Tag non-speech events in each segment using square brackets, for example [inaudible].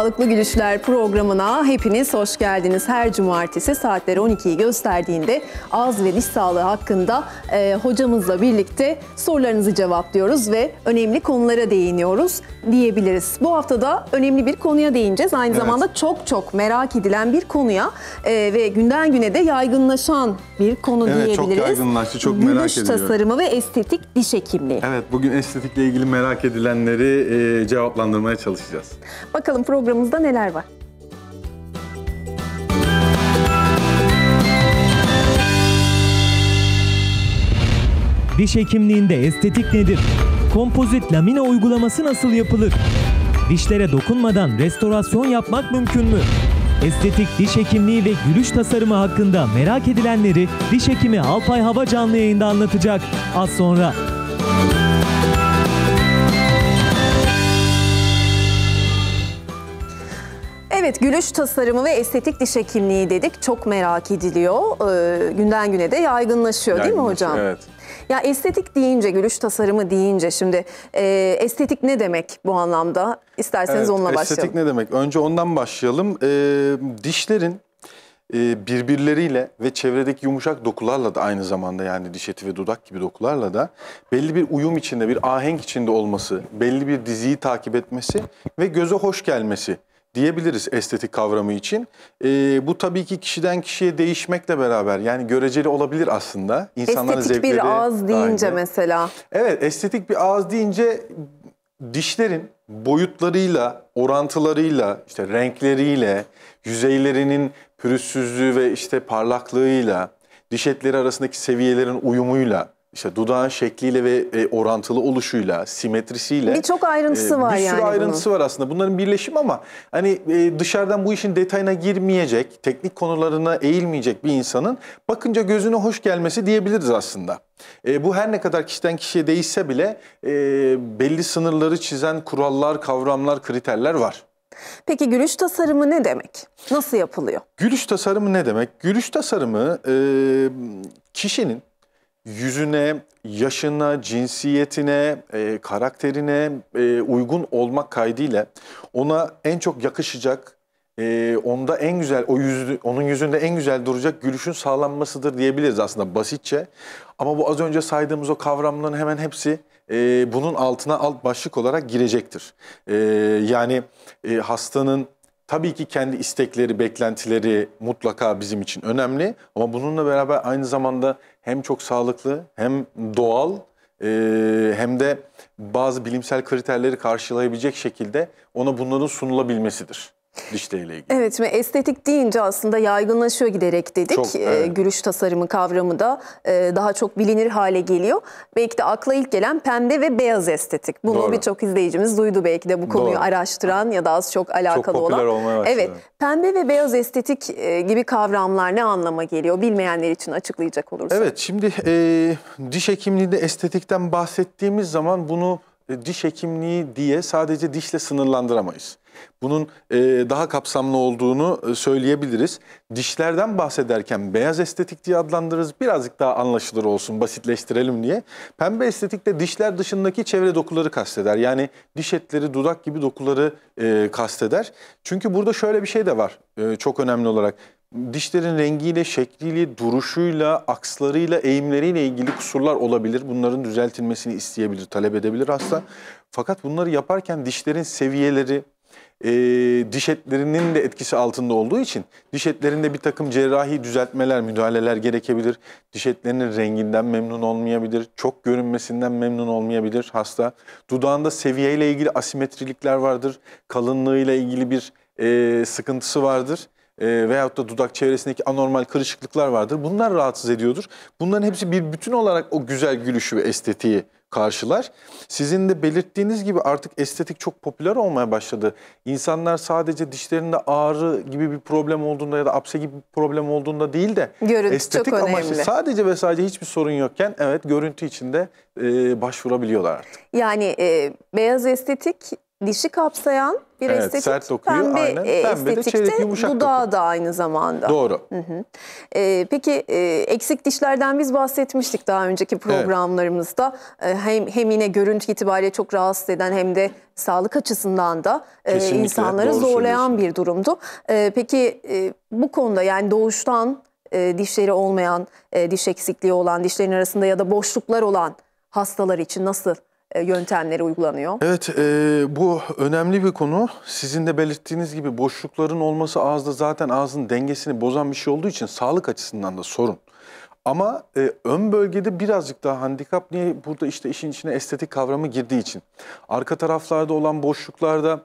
Sağlıklı Gülüşler programına hepiniz hoş geldiniz. Her cumartesi saatleri 12'yi gösterdiğinde ağız ve diş sağlığı hakkında e, hocamızla birlikte sorularınızı cevaplıyoruz ve önemli konulara değiniyoruz diyebiliriz. Bu hafta da önemli bir konuya değineceğiz. Aynı evet. zamanda çok çok merak edilen bir konuya e, ve günden güne de yaygınlaşan bir konu evet, diyebiliriz. Evet çok yaygınlaştı, çok Gülüş merak ediliyor. tasarımı ve estetik diş hekimliği. Evet bugün estetikle ilgili merak edilenleri e, cevaplandırmaya çalışacağız. Bakalım program programımızda neler var? Diş hekimliğinde estetik nedir? Kompozit lamina uygulaması nasıl yapılır? Dişlere dokunmadan restorasyon yapmak mümkün mü? Estetik diş hekimliği ve gülüş tasarımı hakkında merak edilenleri diş hekimi Alpay Hava canlı yayında anlatacak. Az sonra Evet gülüş tasarımı ve estetik diş hekimliği dedik. Çok merak ediliyor. Ee, günden güne de yaygınlaşıyor, yaygınlaşıyor değil mi hocam? Evet. Ya estetik deyince, gülüş tasarımı deyince şimdi e, estetik ne demek bu anlamda? İsterseniz evet, onunla başlayalım. Estetik ne demek? Önce ondan başlayalım. E, dişlerin e, birbirleriyle ve çevredeki yumuşak dokularla da aynı zamanda yani diş eti ve dudak gibi dokularla da belli bir uyum içinde, bir ahenk içinde olması, belli bir diziyi takip etmesi ve göze hoş gelmesi diyebiliriz estetik kavramı için. E, bu tabii ki kişiden kişiye değişmekle beraber yani göreceli olabilir aslında. İnsanların estetik bir ağız deyince aynı. mesela. Evet estetik bir ağız deyince dişlerin boyutlarıyla, orantılarıyla, işte renkleriyle, yüzeylerinin pürüzsüzlüğü ve işte parlaklığıyla, diş etleri arasındaki seviyelerin uyumuyla işte dudağın şekliyle ve e, orantılı oluşuyla, simetrisiyle birçok ayrıntısı e, var yani. Bir sürü yani ayrıntısı bunun. var aslında. Bunların birleşimi ama hani e, dışarıdan bu işin detayına girmeyecek, teknik konularına eğilmeyecek bir insanın bakınca gözüne hoş gelmesi diyebiliriz aslında. E, bu her ne kadar kişiden kişiye değişse bile e, belli sınırları çizen kurallar, kavramlar, kriterler var. Peki gülüş tasarımı ne demek? Nasıl yapılıyor? Gülüş tasarımı ne demek? Gülüş tasarımı e, kişinin yüzüne, yaşına, cinsiyetine, e, karakterine e, uygun olmak kaydıyla ona en çok yakışacak, e, onda en güzel, o yüzü, onun yüzünde en güzel duracak gülüşün sağlanmasıdır diyebiliriz aslında basitçe. Ama bu az önce saydığımız o kavramların hemen hepsi e, bunun altına alt başlık olarak girecektir. E, yani e, hastanın Tabii ki kendi istekleri, beklentileri mutlaka bizim için önemli. Ama bununla beraber aynı zamanda hem çok sağlıklı hem doğal e, hem de bazı bilimsel kriterleri karşılayabilecek şekilde ona bunların sunulabilmesidir. Diş ile ilgili. Evet şimdi estetik deyince aslında yaygınlaşıyor giderek dedik. Çok, ee, evet. E, gülüş tasarımı kavramı da e, daha çok bilinir hale geliyor. Belki de akla ilk gelen pembe ve beyaz estetik. Bunu birçok izleyicimiz duydu belki de bu konuyu Doğru. araştıran ya da az çok alakalı çok olan. olmaya başladı. Evet pembe ve beyaz estetik e, gibi kavramlar ne anlama geliyor bilmeyenler için açıklayacak olursak. Evet şimdi e, diş hekimliğinde estetikten bahsettiğimiz zaman bunu e, diş hekimliği diye sadece dişle sınırlandıramayız. Bunun e, daha kapsamlı olduğunu e, söyleyebiliriz. Dişlerden bahsederken beyaz estetik diye adlandırırız. Birazcık daha anlaşılır olsun, basitleştirelim diye. Pembe estetik de dişler dışındaki çevre dokuları kasteder. Yani diş etleri, dudak gibi dokuları e, kasteder. Çünkü burada şöyle bir şey de var e, çok önemli olarak dişlerin rengiyle, şekliyle, duruşuyla, akslarıyla, eğimleriyle ilgili kusurlar olabilir. Bunların düzeltilmesini isteyebilir, talep edebilir hasta. Fakat bunları yaparken dişlerin seviyeleri, e, diş etlerinin de etkisi altında olduğu için diş etlerinde bir takım cerrahi düzeltmeler, müdahaleler gerekebilir. Diş etlerinin renginden memnun olmayabilir, çok görünmesinden memnun olmayabilir hasta. Dudağında seviyeyle ilgili asimetrilikler vardır, kalınlığıyla ilgili bir e, sıkıntısı vardır e, veyahut da dudak çevresindeki anormal kırışıklıklar vardır. Bunlar rahatsız ediyordur. Bunların hepsi bir bütün olarak o güzel gülüşü ve estetiği karşılar. Sizin de belirttiğiniz gibi artık estetik çok popüler olmaya başladı. İnsanlar sadece dişlerinde ağrı gibi bir problem olduğunda ya da apse gibi bir problem olduğunda değil de görüntü estetik çok amaçlı sadece ve sadece hiçbir sorun yokken evet görüntü içinde e, başvurabiliyorlar artık. Yani e, beyaz estetik dişi kapsayan bir evet, estetik. Sert dokuyu pembe aynen. E, pembe de yumuşak dudağı doku. da aynı zamanda. Doğru. Hı hı. E, peki e, eksik dişlerden biz bahsetmiştik daha önceki programlarımızda. Evet. E, hem, hem yine görüntü itibariyle çok rahatsız eden hem de sağlık açısından da e, Kesinlikle, e, insanları zorlayan bir durumdu. E, peki e, bu konuda yani doğuştan e, dişleri olmayan, e, diş eksikliği olan, dişlerin arasında ya da boşluklar olan hastalar için nasıl e, yöntemleri uygulanıyor. Evet, e, bu önemli bir konu. Sizin de belirttiğiniz gibi boşlukların olması ağızda zaten ağzın dengesini bozan bir şey olduğu için sağlık açısından da sorun. Ama e, ön bölgede birazcık daha handikap niye burada işte işin içine estetik kavramı girdiği için. Arka taraflarda olan boşluklarda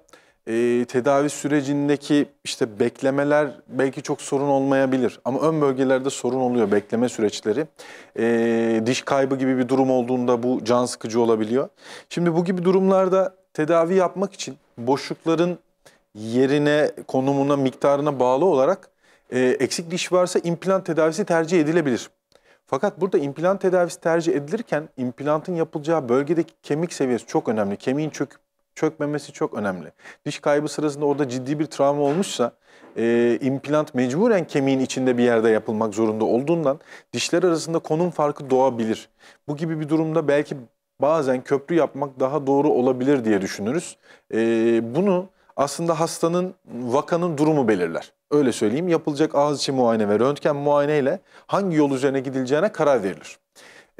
e, tedavi sürecindeki işte beklemeler belki çok sorun olmayabilir. Ama ön bölgelerde sorun oluyor bekleme süreçleri. E, diş kaybı gibi bir durum olduğunda bu can sıkıcı olabiliyor. Şimdi bu gibi durumlarda tedavi yapmak için boşlukların yerine, konumuna, miktarına bağlı olarak e, eksik diş varsa implant tedavisi tercih edilebilir. Fakat burada implant tedavisi tercih edilirken implantın yapılacağı bölgedeki kemik seviyesi çok önemli. Kemiğin çöküp çökmemesi çok önemli. Diş kaybı sırasında orada ciddi bir travma olmuşsa e, implant mecburen kemiğin içinde bir yerde yapılmak zorunda olduğundan dişler arasında konum farkı doğabilir. Bu gibi bir durumda belki bazen köprü yapmak daha doğru olabilir diye düşünürüz. E, bunu aslında hastanın, vakanın durumu belirler. Öyle söyleyeyim yapılacak ağız içi muayene ve röntgen muayeneyle hangi yol üzerine gidileceğine karar verilir.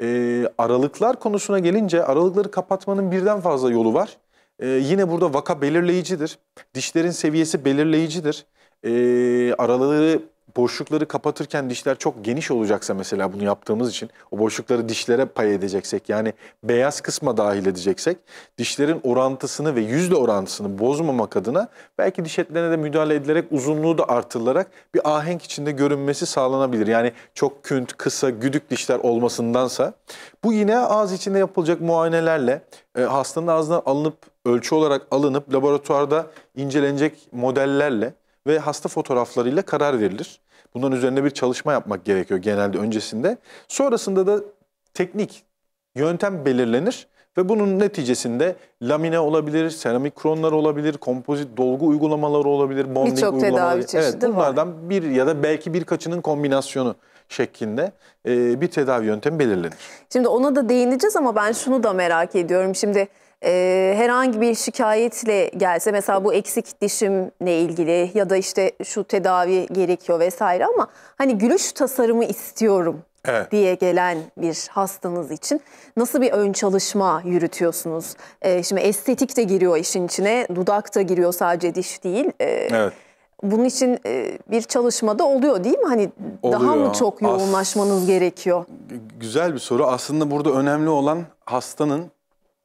E, aralıklar konusuna gelince aralıkları kapatmanın birden fazla yolu var. Ee, yine burada vaka belirleyicidir. Dişlerin seviyesi belirleyicidir. Ee, araları boşlukları kapatırken dişler çok geniş olacaksa mesela bunu yaptığımız için o boşlukları dişlere pay edeceksek yani beyaz kısma dahil edeceksek dişlerin orantısını ve yüzle orantısını bozmamak adına belki diş etlerine de müdahale edilerek uzunluğu da artırılarak bir ahenk içinde görünmesi sağlanabilir. Yani çok künt, kısa, güdük dişler olmasındansa bu yine ağız içinde yapılacak muayenelerle e, hastanın ağzından alınıp ölçü olarak alınıp laboratuvarda incelenecek modellerle ve hasta fotoğraflarıyla karar verilir. Bundan üzerine bir çalışma yapmak gerekiyor genelde öncesinde. Sonrasında da teknik, yöntem belirlenir ve bunun neticesinde lamine olabilir, seramik kronlar olabilir, kompozit dolgu uygulamaları olabilir, bonding Birçok uygulamaları. Birçok tedavi çeşidi evet, bunlardan var. bir ya da belki birkaçının kombinasyonu şeklinde bir tedavi yöntemi belirlenir. Şimdi ona da değineceğiz ama ben şunu da merak ediyorum. Şimdi ee, herhangi bir şikayetle gelse mesela bu eksik dişimle ilgili ya da işte şu tedavi gerekiyor vesaire ama hani gülüş tasarımı istiyorum evet. diye gelen bir hastanız için nasıl bir ön çalışma yürütüyorsunuz? Ee, şimdi estetik de giriyor işin içine, dudak da giriyor sadece diş değil. Ee, evet. Bunun için e, bir çalışmada oluyor değil mi? Hani oluyor. daha mı çok yoğunlaşmanız As gerekiyor? Güzel bir soru. Aslında burada önemli olan hastanın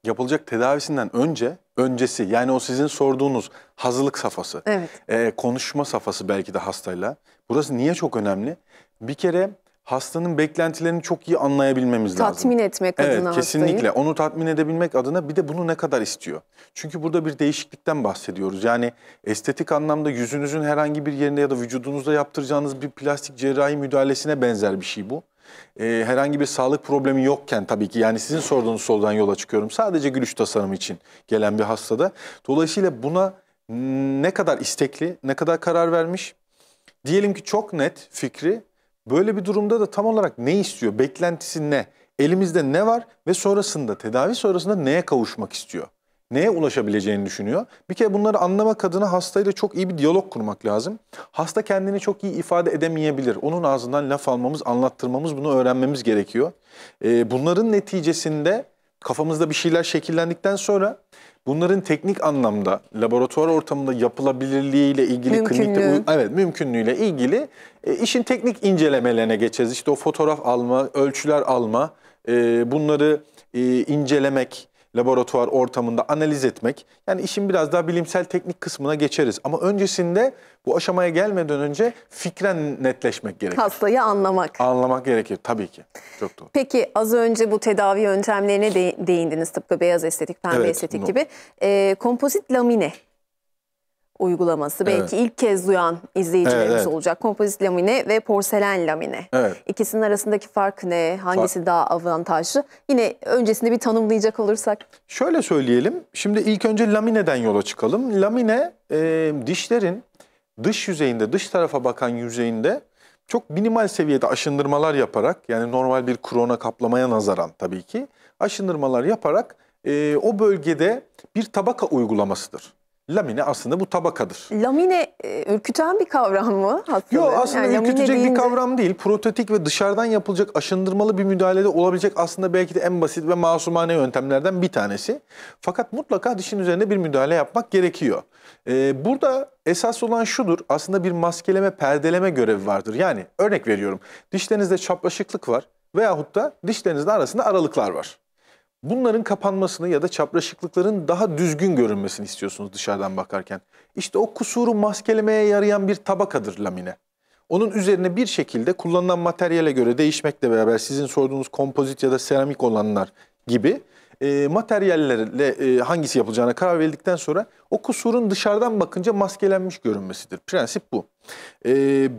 yapılacak tedavisinden önce öncesi yani o sizin sorduğunuz hazırlık safhası, evet. e, konuşma safhası belki de hastayla. Burası niye çok önemli? Bir kere hastanın beklentilerini çok iyi anlayabilmemiz tatmin lazım. Tatmin etmek evet, adına kesinlikle. Hastayı. Onu tatmin edebilmek adına bir de bunu ne kadar istiyor? Çünkü burada bir değişiklikten bahsediyoruz. Yani estetik anlamda yüzünüzün herhangi bir yerinde ya da vücudunuzda yaptıracağınız bir plastik cerrahi müdahalesine benzer bir şey bu e, herhangi bir sağlık problemi yokken tabii ki yani sizin sorduğunuz soldan yola çıkıyorum. Sadece gülüş tasarımı için gelen bir hastada. Dolayısıyla buna ne kadar istekli, ne kadar karar vermiş. Diyelim ki çok net fikri. Böyle bir durumda da tam olarak ne istiyor, beklentisi ne? Elimizde ne var ve sonrasında, tedavi sonrasında neye kavuşmak istiyor? neye ulaşabileceğini düşünüyor. Bir kere bunları anlamak adına hastayla çok iyi bir diyalog kurmak lazım. Hasta kendini çok iyi ifade edemeyebilir. Onun ağzından laf almamız, anlattırmamız, bunu öğrenmemiz gerekiyor. Ee, bunların neticesinde kafamızda bir şeyler şekillendikten sonra bunların teknik anlamda laboratuvar ortamında yapılabilirliğiyle ilgili mümkünlüğü. klinikte evet mümkünlüğüyle ilgili e, işin teknik incelemelerine geçeceğiz. İşte o fotoğraf alma, ölçüler alma, e, bunları e, incelemek, laboratuvar ortamında analiz etmek. Yani işin biraz daha bilimsel teknik kısmına geçeriz. Ama öncesinde bu aşamaya gelmeden önce fikren netleşmek gerekiyor. Hastayı anlamak. Anlamak gerekiyor tabii ki. Çok doğru. Peki az önce bu tedavi yöntemlerine de değindiniz tıpkı beyaz estetik, pembe evet, estetik bunu... gibi. E, ee, kompozit lamine uygulaması. Evet. Belki ilk kez duyan izleyicilerimiz evet, evet. olacak. Kompozit lamine ve porselen lamine. Evet. İkisinin arasındaki fark ne? Hangisi fark. daha avantajlı? Yine öncesinde bir tanımlayacak olursak. Şöyle söyleyelim. Şimdi ilk önce lamineden yola çıkalım. Lamine e, dişlerin dış yüzeyinde, dış tarafa bakan yüzeyinde çok minimal seviyede aşındırmalar yaparak yani normal bir krona kaplamaya nazaran tabii ki aşındırmalar yaparak e, o bölgede bir tabaka uygulamasıdır. Lamine aslında bu tabakadır. Lamine e, ürküten bir kavram mı? Hastaları? Yok aslında yani ürkütecek deyince... bir kavram değil. prototik ve dışarıdan yapılacak aşındırmalı bir müdahalede olabilecek aslında belki de en basit ve masumane yöntemlerden bir tanesi. Fakat mutlaka dişin üzerine bir müdahale yapmak gerekiyor. Ee, burada esas olan şudur. Aslında bir maskeleme, perdeleme görevi vardır. Yani örnek veriyorum. Dişlerinizde çapraşıklık var veyahut da dişlerinizin arasında aralıklar var. Bunların kapanmasını ya da çapraşıklıkların daha düzgün görünmesini istiyorsunuz dışarıdan bakarken. İşte o kusuru maskelemeye yarayan bir tabakadır lamine. Onun üzerine bir şekilde kullanılan materyale göre değişmekle beraber sizin sorduğunuz kompozit ya da seramik olanlar gibi e, materyallerle e, hangisi yapılacağına karar verildikten sonra o kusurun dışarıdan bakınca maskelenmiş görünmesidir. Prensip bu. E,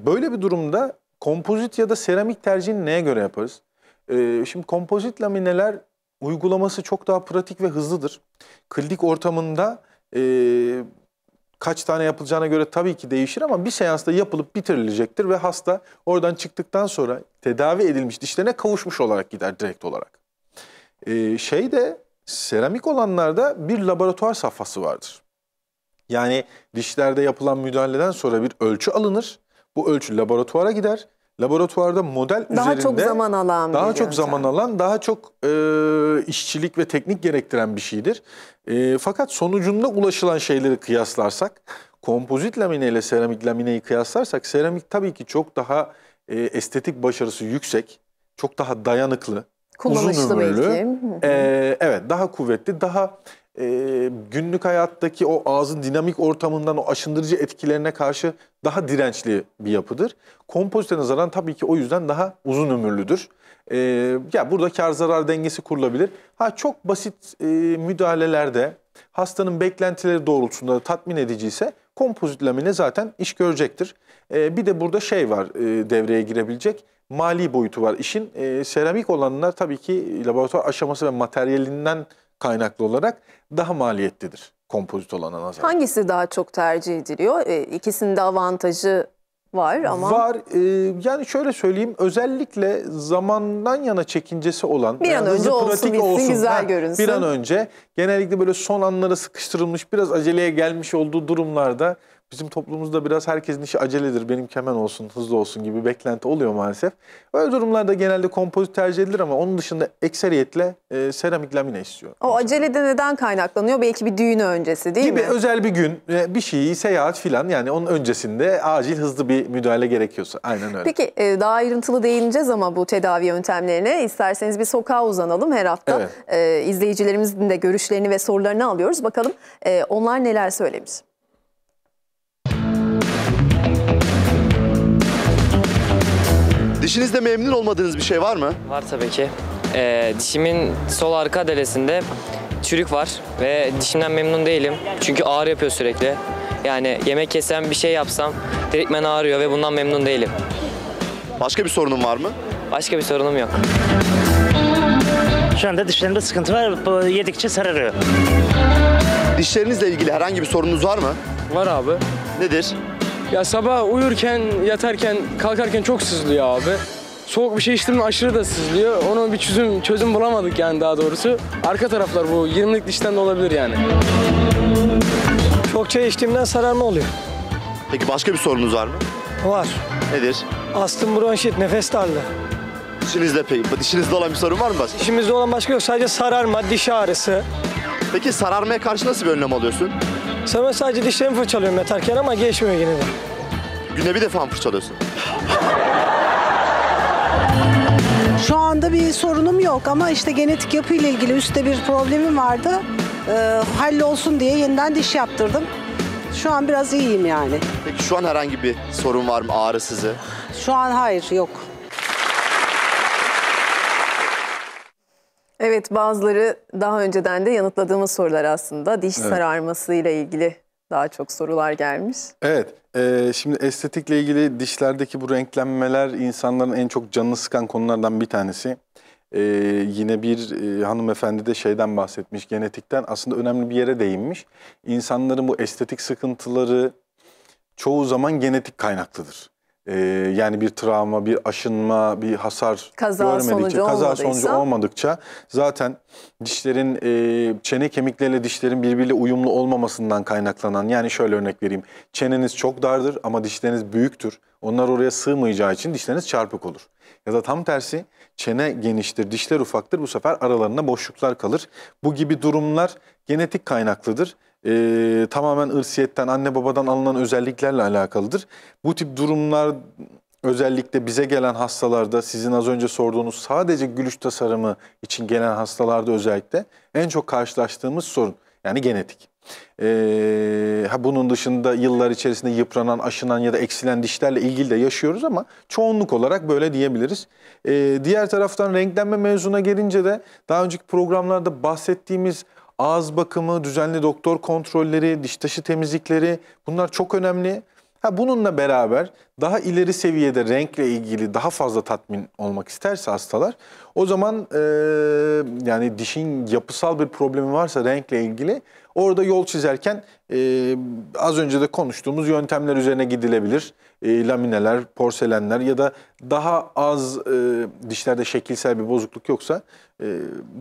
böyle bir durumda kompozit ya da seramik tercihini neye göre yaparız? E, şimdi kompozit lamineler uygulaması çok daha pratik ve hızlıdır. Klinik ortamında e, kaç tane yapılacağına göre tabii ki değişir ama bir seansta yapılıp bitirilecektir ve hasta oradan çıktıkten sonra tedavi edilmiş dişlerine kavuşmuş olarak gider direkt olarak. E, şey de seramik olanlarda bir laboratuvar safhası vardır. Yani dişlerde yapılan müdahaleden sonra bir ölçü alınır. Bu ölçü laboratuvara gider laboratuvarda model daha üzerinde çok zaman alan daha çok zaman alan, daha çok işçilik ve teknik gerektiren bir şeydir. E, fakat sonucunda ulaşılan şeyleri kıyaslarsak, kompozit lamine ile seramik lamineyi kıyaslarsak, seramik tabii ki çok daha e, estetik başarısı yüksek, çok daha dayanıklı, uzun ömürlü, e, evet daha kuvvetli, daha e, günlük hayattaki o ağzın dinamik ortamından o aşındırıcı etkilerine karşı daha dirençli bir yapıdır. Kompozite nazaran tabii ki o yüzden daha uzun ömürlüdür. E, ya burada kar zarar dengesi kurulabilir. Ha çok basit e, müdahalelerde hastanın beklentileri doğrultusunda tatmin ediciyse kompozit lamine zaten iş görecektir. E, bir de burada şey var e, devreye girebilecek mali boyutu var işin. E, seramik olanlar tabii ki laboratuvar aşaması ve materyalinden kaynaklı olarak daha maliyetlidir kompozit olana nazaran. Hangisi daha çok tercih ediliyor? E, ikisinin de avantajı var ama... Var. E, yani şöyle söyleyeyim özellikle zamandan yana çekincesi olan... Bir an önce olsun, pratik bitsin, olsun, güzel ha, görünsün. Bir an önce genellikle böyle son anlara sıkıştırılmış biraz aceleye gelmiş olduğu durumlarda Bizim toplumumuzda biraz herkesin işi aceledir, benim kemen olsun, hızlı olsun gibi beklenti oluyor maalesef. Öyle durumlarda genelde kompozit tercih edilir ama onun dışında ekseriyetle e, seramik lamine istiyor. O mesela. acelede neden kaynaklanıyor? Belki bir düğün öncesi değil gibi, mi? Gibi özel bir gün, e, bir şeyi, seyahat filan yani onun öncesinde acil hızlı bir müdahale gerekiyorsa. Aynen öyle. Peki e, daha ayrıntılı değineceğiz ama bu tedavi yöntemlerine. isterseniz bir sokağa uzanalım her hafta. Evet. E, izleyicilerimizin de görüşlerini ve sorularını alıyoruz. Bakalım e, onlar neler söylemiş. Dişinizde memnun olmadığınız bir şey var mı? Var tabii ki. Ee, dişimin sol arka delesinde çürük var ve dişimden memnun değilim. Çünkü ağrı yapıyor sürekli. Yani yemek yesem bir şey yapsam direktmen ağrıyor ve bundan memnun değilim. Başka bir sorunun var mı? Başka bir sorunum yok. Şu anda dişlerimde sıkıntı var. Yedikçe sararıyor. Dişlerinizle ilgili herhangi bir sorununuz var mı? Var abi. Nedir? Ya sabah uyurken, yatarken, kalkarken çok sızlıyor abi. Soğuk bir şey içtim aşırı da sızlıyor. Onun bir çözüm çözüm bulamadık yani daha doğrusu. Arka taraflar bu 20'lik dişten de olabilir yani. Çok çay içtiğimden sararma oluyor. Peki başka bir sorunuz var mı? Var. Nedir? Astım, bronşit, nefes darlığı. Dişinizde peki, dişinizde olan bir sorun var mı başka? Dişimizde olan başka yok. Sadece sararma, diş ağrısı, Peki sararmaya karşı nasıl bir önlem alıyorsun? Sana sadece dişlerimi fırçalıyorum yatarken ama geçmiyor yine de. Günde bir defa mı fırçalıyorsun? Şu anda bir sorunum yok ama işte genetik yapıyla ilgili üstte bir problemim vardı. Ee, hallolsun diye yeniden diş yaptırdım. Şu an biraz iyiyim yani. Peki şu an herhangi bir sorun var mı ağrı sizi? Şu an hayır yok. Evet bazıları daha önceden de yanıtladığımız sorular aslında diş evet. sararması ile ilgili daha çok sorular gelmiş. Evet e, şimdi estetikle ilgili dişlerdeki bu renklenmeler insanların en çok canını sıkan konulardan bir tanesi. E, yine bir e, hanımefendi de şeyden bahsetmiş genetikten aslında önemli bir yere değinmiş. İnsanların bu estetik sıkıntıları çoğu zaman genetik kaynaklıdır e, yani bir travma, bir aşınma, bir hasar kaza görmedikçe, sonucu kaza sonucu olmadıkça zaten dişlerin e, çene kemikleriyle dişlerin birbiriyle uyumlu olmamasından kaynaklanan yani şöyle örnek vereyim. Çeneniz çok dardır ama dişleriniz büyüktür. Onlar oraya sığmayacağı için dişleriniz çarpık olur. Ya da tam tersi çene geniştir, dişler ufaktır. Bu sefer aralarında boşluklar kalır. Bu gibi durumlar genetik kaynaklıdır e, tamamen ırsiyetten, anne babadan alınan özelliklerle alakalıdır. Bu tip durumlar özellikle bize gelen hastalarda sizin az önce sorduğunuz sadece gülüş tasarımı için gelen hastalarda özellikle en çok karşılaştığımız sorun yani genetik. Ee, ha bunun dışında yıllar içerisinde yıpranan, aşınan ya da eksilen dişlerle ilgili de yaşıyoruz ama çoğunluk olarak böyle diyebiliriz. Ee, diğer taraftan renklenme mevzuna gelince de daha önceki programlarda bahsettiğimiz ağız bakımı, düzenli doktor kontrolleri, diş taşı temizlikleri bunlar çok önemli. Ha bununla beraber daha ileri seviyede renkle ilgili daha fazla tatmin olmak isterse hastalar o zaman e, yani dişin yapısal bir problemi varsa renkle ilgili orada yol çizerken e, az önce de konuştuğumuz yöntemler üzerine gidilebilir. E, lamineler, porselenler ya da daha az e, dişlerde şekilsel bir bozukluk yoksa e,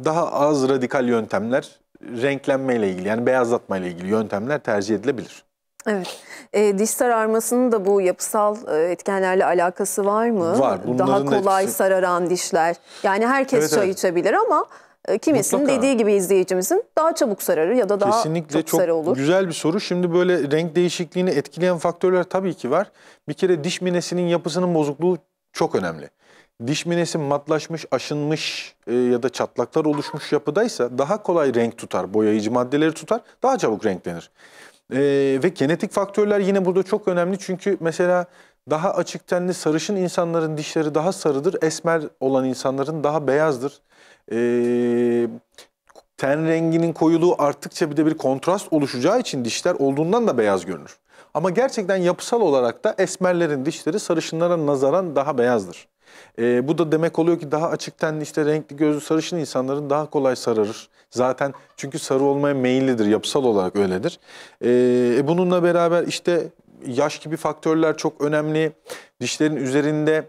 daha az radikal yöntemler renklenme ile ilgili yani beyazlatma ile ilgili yöntemler tercih edilebilir. Evet. E, diş sararmasının da bu yapısal e, etkenlerle alakası var mı? Var. Daha kolay etkisi... sararan dişler. Yani herkes evet, çay evet. içebilir ama e, kimisinin Mutlaka. dediği gibi izleyicimizin daha çabuk sararır ya da daha Kesinlikle çok, çok sarı olur. güzel bir soru. Şimdi böyle renk değişikliğini etkileyen faktörler tabii ki var. Bir kere diş minesinin yapısının bozukluğu çok önemli. Diş minesi matlaşmış, aşınmış e, ya da çatlaklar oluşmuş yapıdaysa daha kolay renk tutar, boyayıcı maddeleri tutar, daha çabuk renklenir. E, ve genetik faktörler yine burada çok önemli çünkü mesela daha açık tenli sarışın insanların dişleri daha sarıdır, esmer olan insanların daha beyazdır. E, ten renginin koyuluğu arttıkça bir de bir kontrast oluşacağı için dişler olduğundan da beyaz görünür. Ama gerçekten yapısal olarak da esmerlerin dişleri sarışınlara nazaran daha beyazdır. E, bu da demek oluyor ki daha açık tenli işte renkli gözlü sarışın insanların daha kolay sararır. Zaten çünkü sarı olmaya meyillidir yapısal olarak öyledir. Ee, e, bununla beraber işte yaş gibi faktörler çok önemli. Dişlerin üzerinde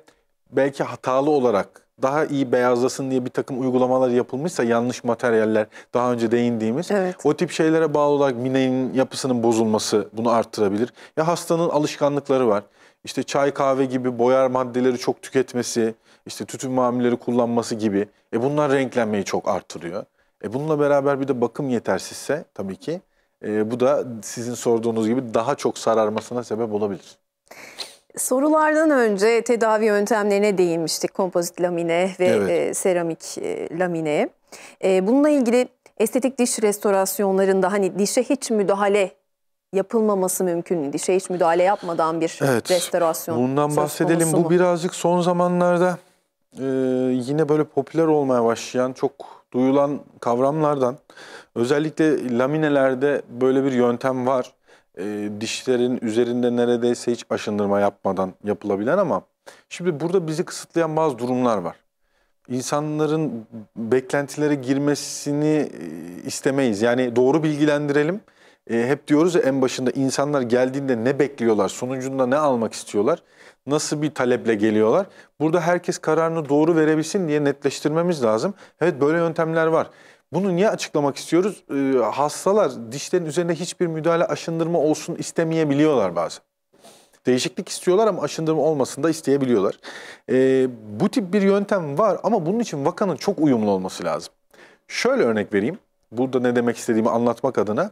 belki hatalı olarak daha iyi beyazlasın diye bir takım uygulamalar yapılmışsa yanlış materyaller daha önce değindiğimiz evet. o tip şeylere bağlı olarak minenin yapısının bozulması bunu arttırabilir. Ya hastanın alışkanlıkları var işte çay kahve gibi boyar maddeleri çok tüketmesi, işte tütün mamulleri kullanması gibi. E bunlar renklenmeyi çok arttırıyor. E bununla beraber bir de bakım yetersizse tabii ki e, bu da sizin sorduğunuz gibi daha çok sararmasına sebep olabilir. Sorulardan önce tedavi yöntemlerine değinmiştik. Kompozit lamine ve evet. e, seramik e, lamineye. E, bununla ilgili estetik diş restorasyonlarında hani dişe hiç müdahale yapılmaması mümkün müydü? Şey hiç müdahale yapmadan bir evet, restorasyon. Bundan bahsedelim. Bu mu? birazcık son zamanlarda e, yine böyle popüler olmaya başlayan çok duyulan kavramlardan özellikle laminelerde böyle bir yöntem var. E, dişlerin üzerinde neredeyse hiç aşındırma yapmadan yapılabilen ama şimdi burada bizi kısıtlayan bazı durumlar var. İnsanların beklentilere girmesini e, istemeyiz. Yani doğru bilgilendirelim e, hep diyoruz ya en başında insanlar geldiğinde ne bekliyorlar, sonucunda ne almak istiyorlar, nasıl bir taleple geliyorlar. Burada herkes kararını doğru verebilsin diye netleştirmemiz lazım. Evet böyle yöntemler var. Bunu niye açıklamak istiyoruz? E, hastalar dişlerin üzerinde hiçbir müdahale aşındırma olsun istemeyebiliyorlar bazen. Değişiklik istiyorlar ama aşındırma olmasını da isteyebiliyorlar. E, bu tip bir yöntem var ama bunun için vakanın çok uyumlu olması lazım. Şöyle örnek vereyim burada ne demek istediğimi anlatmak adına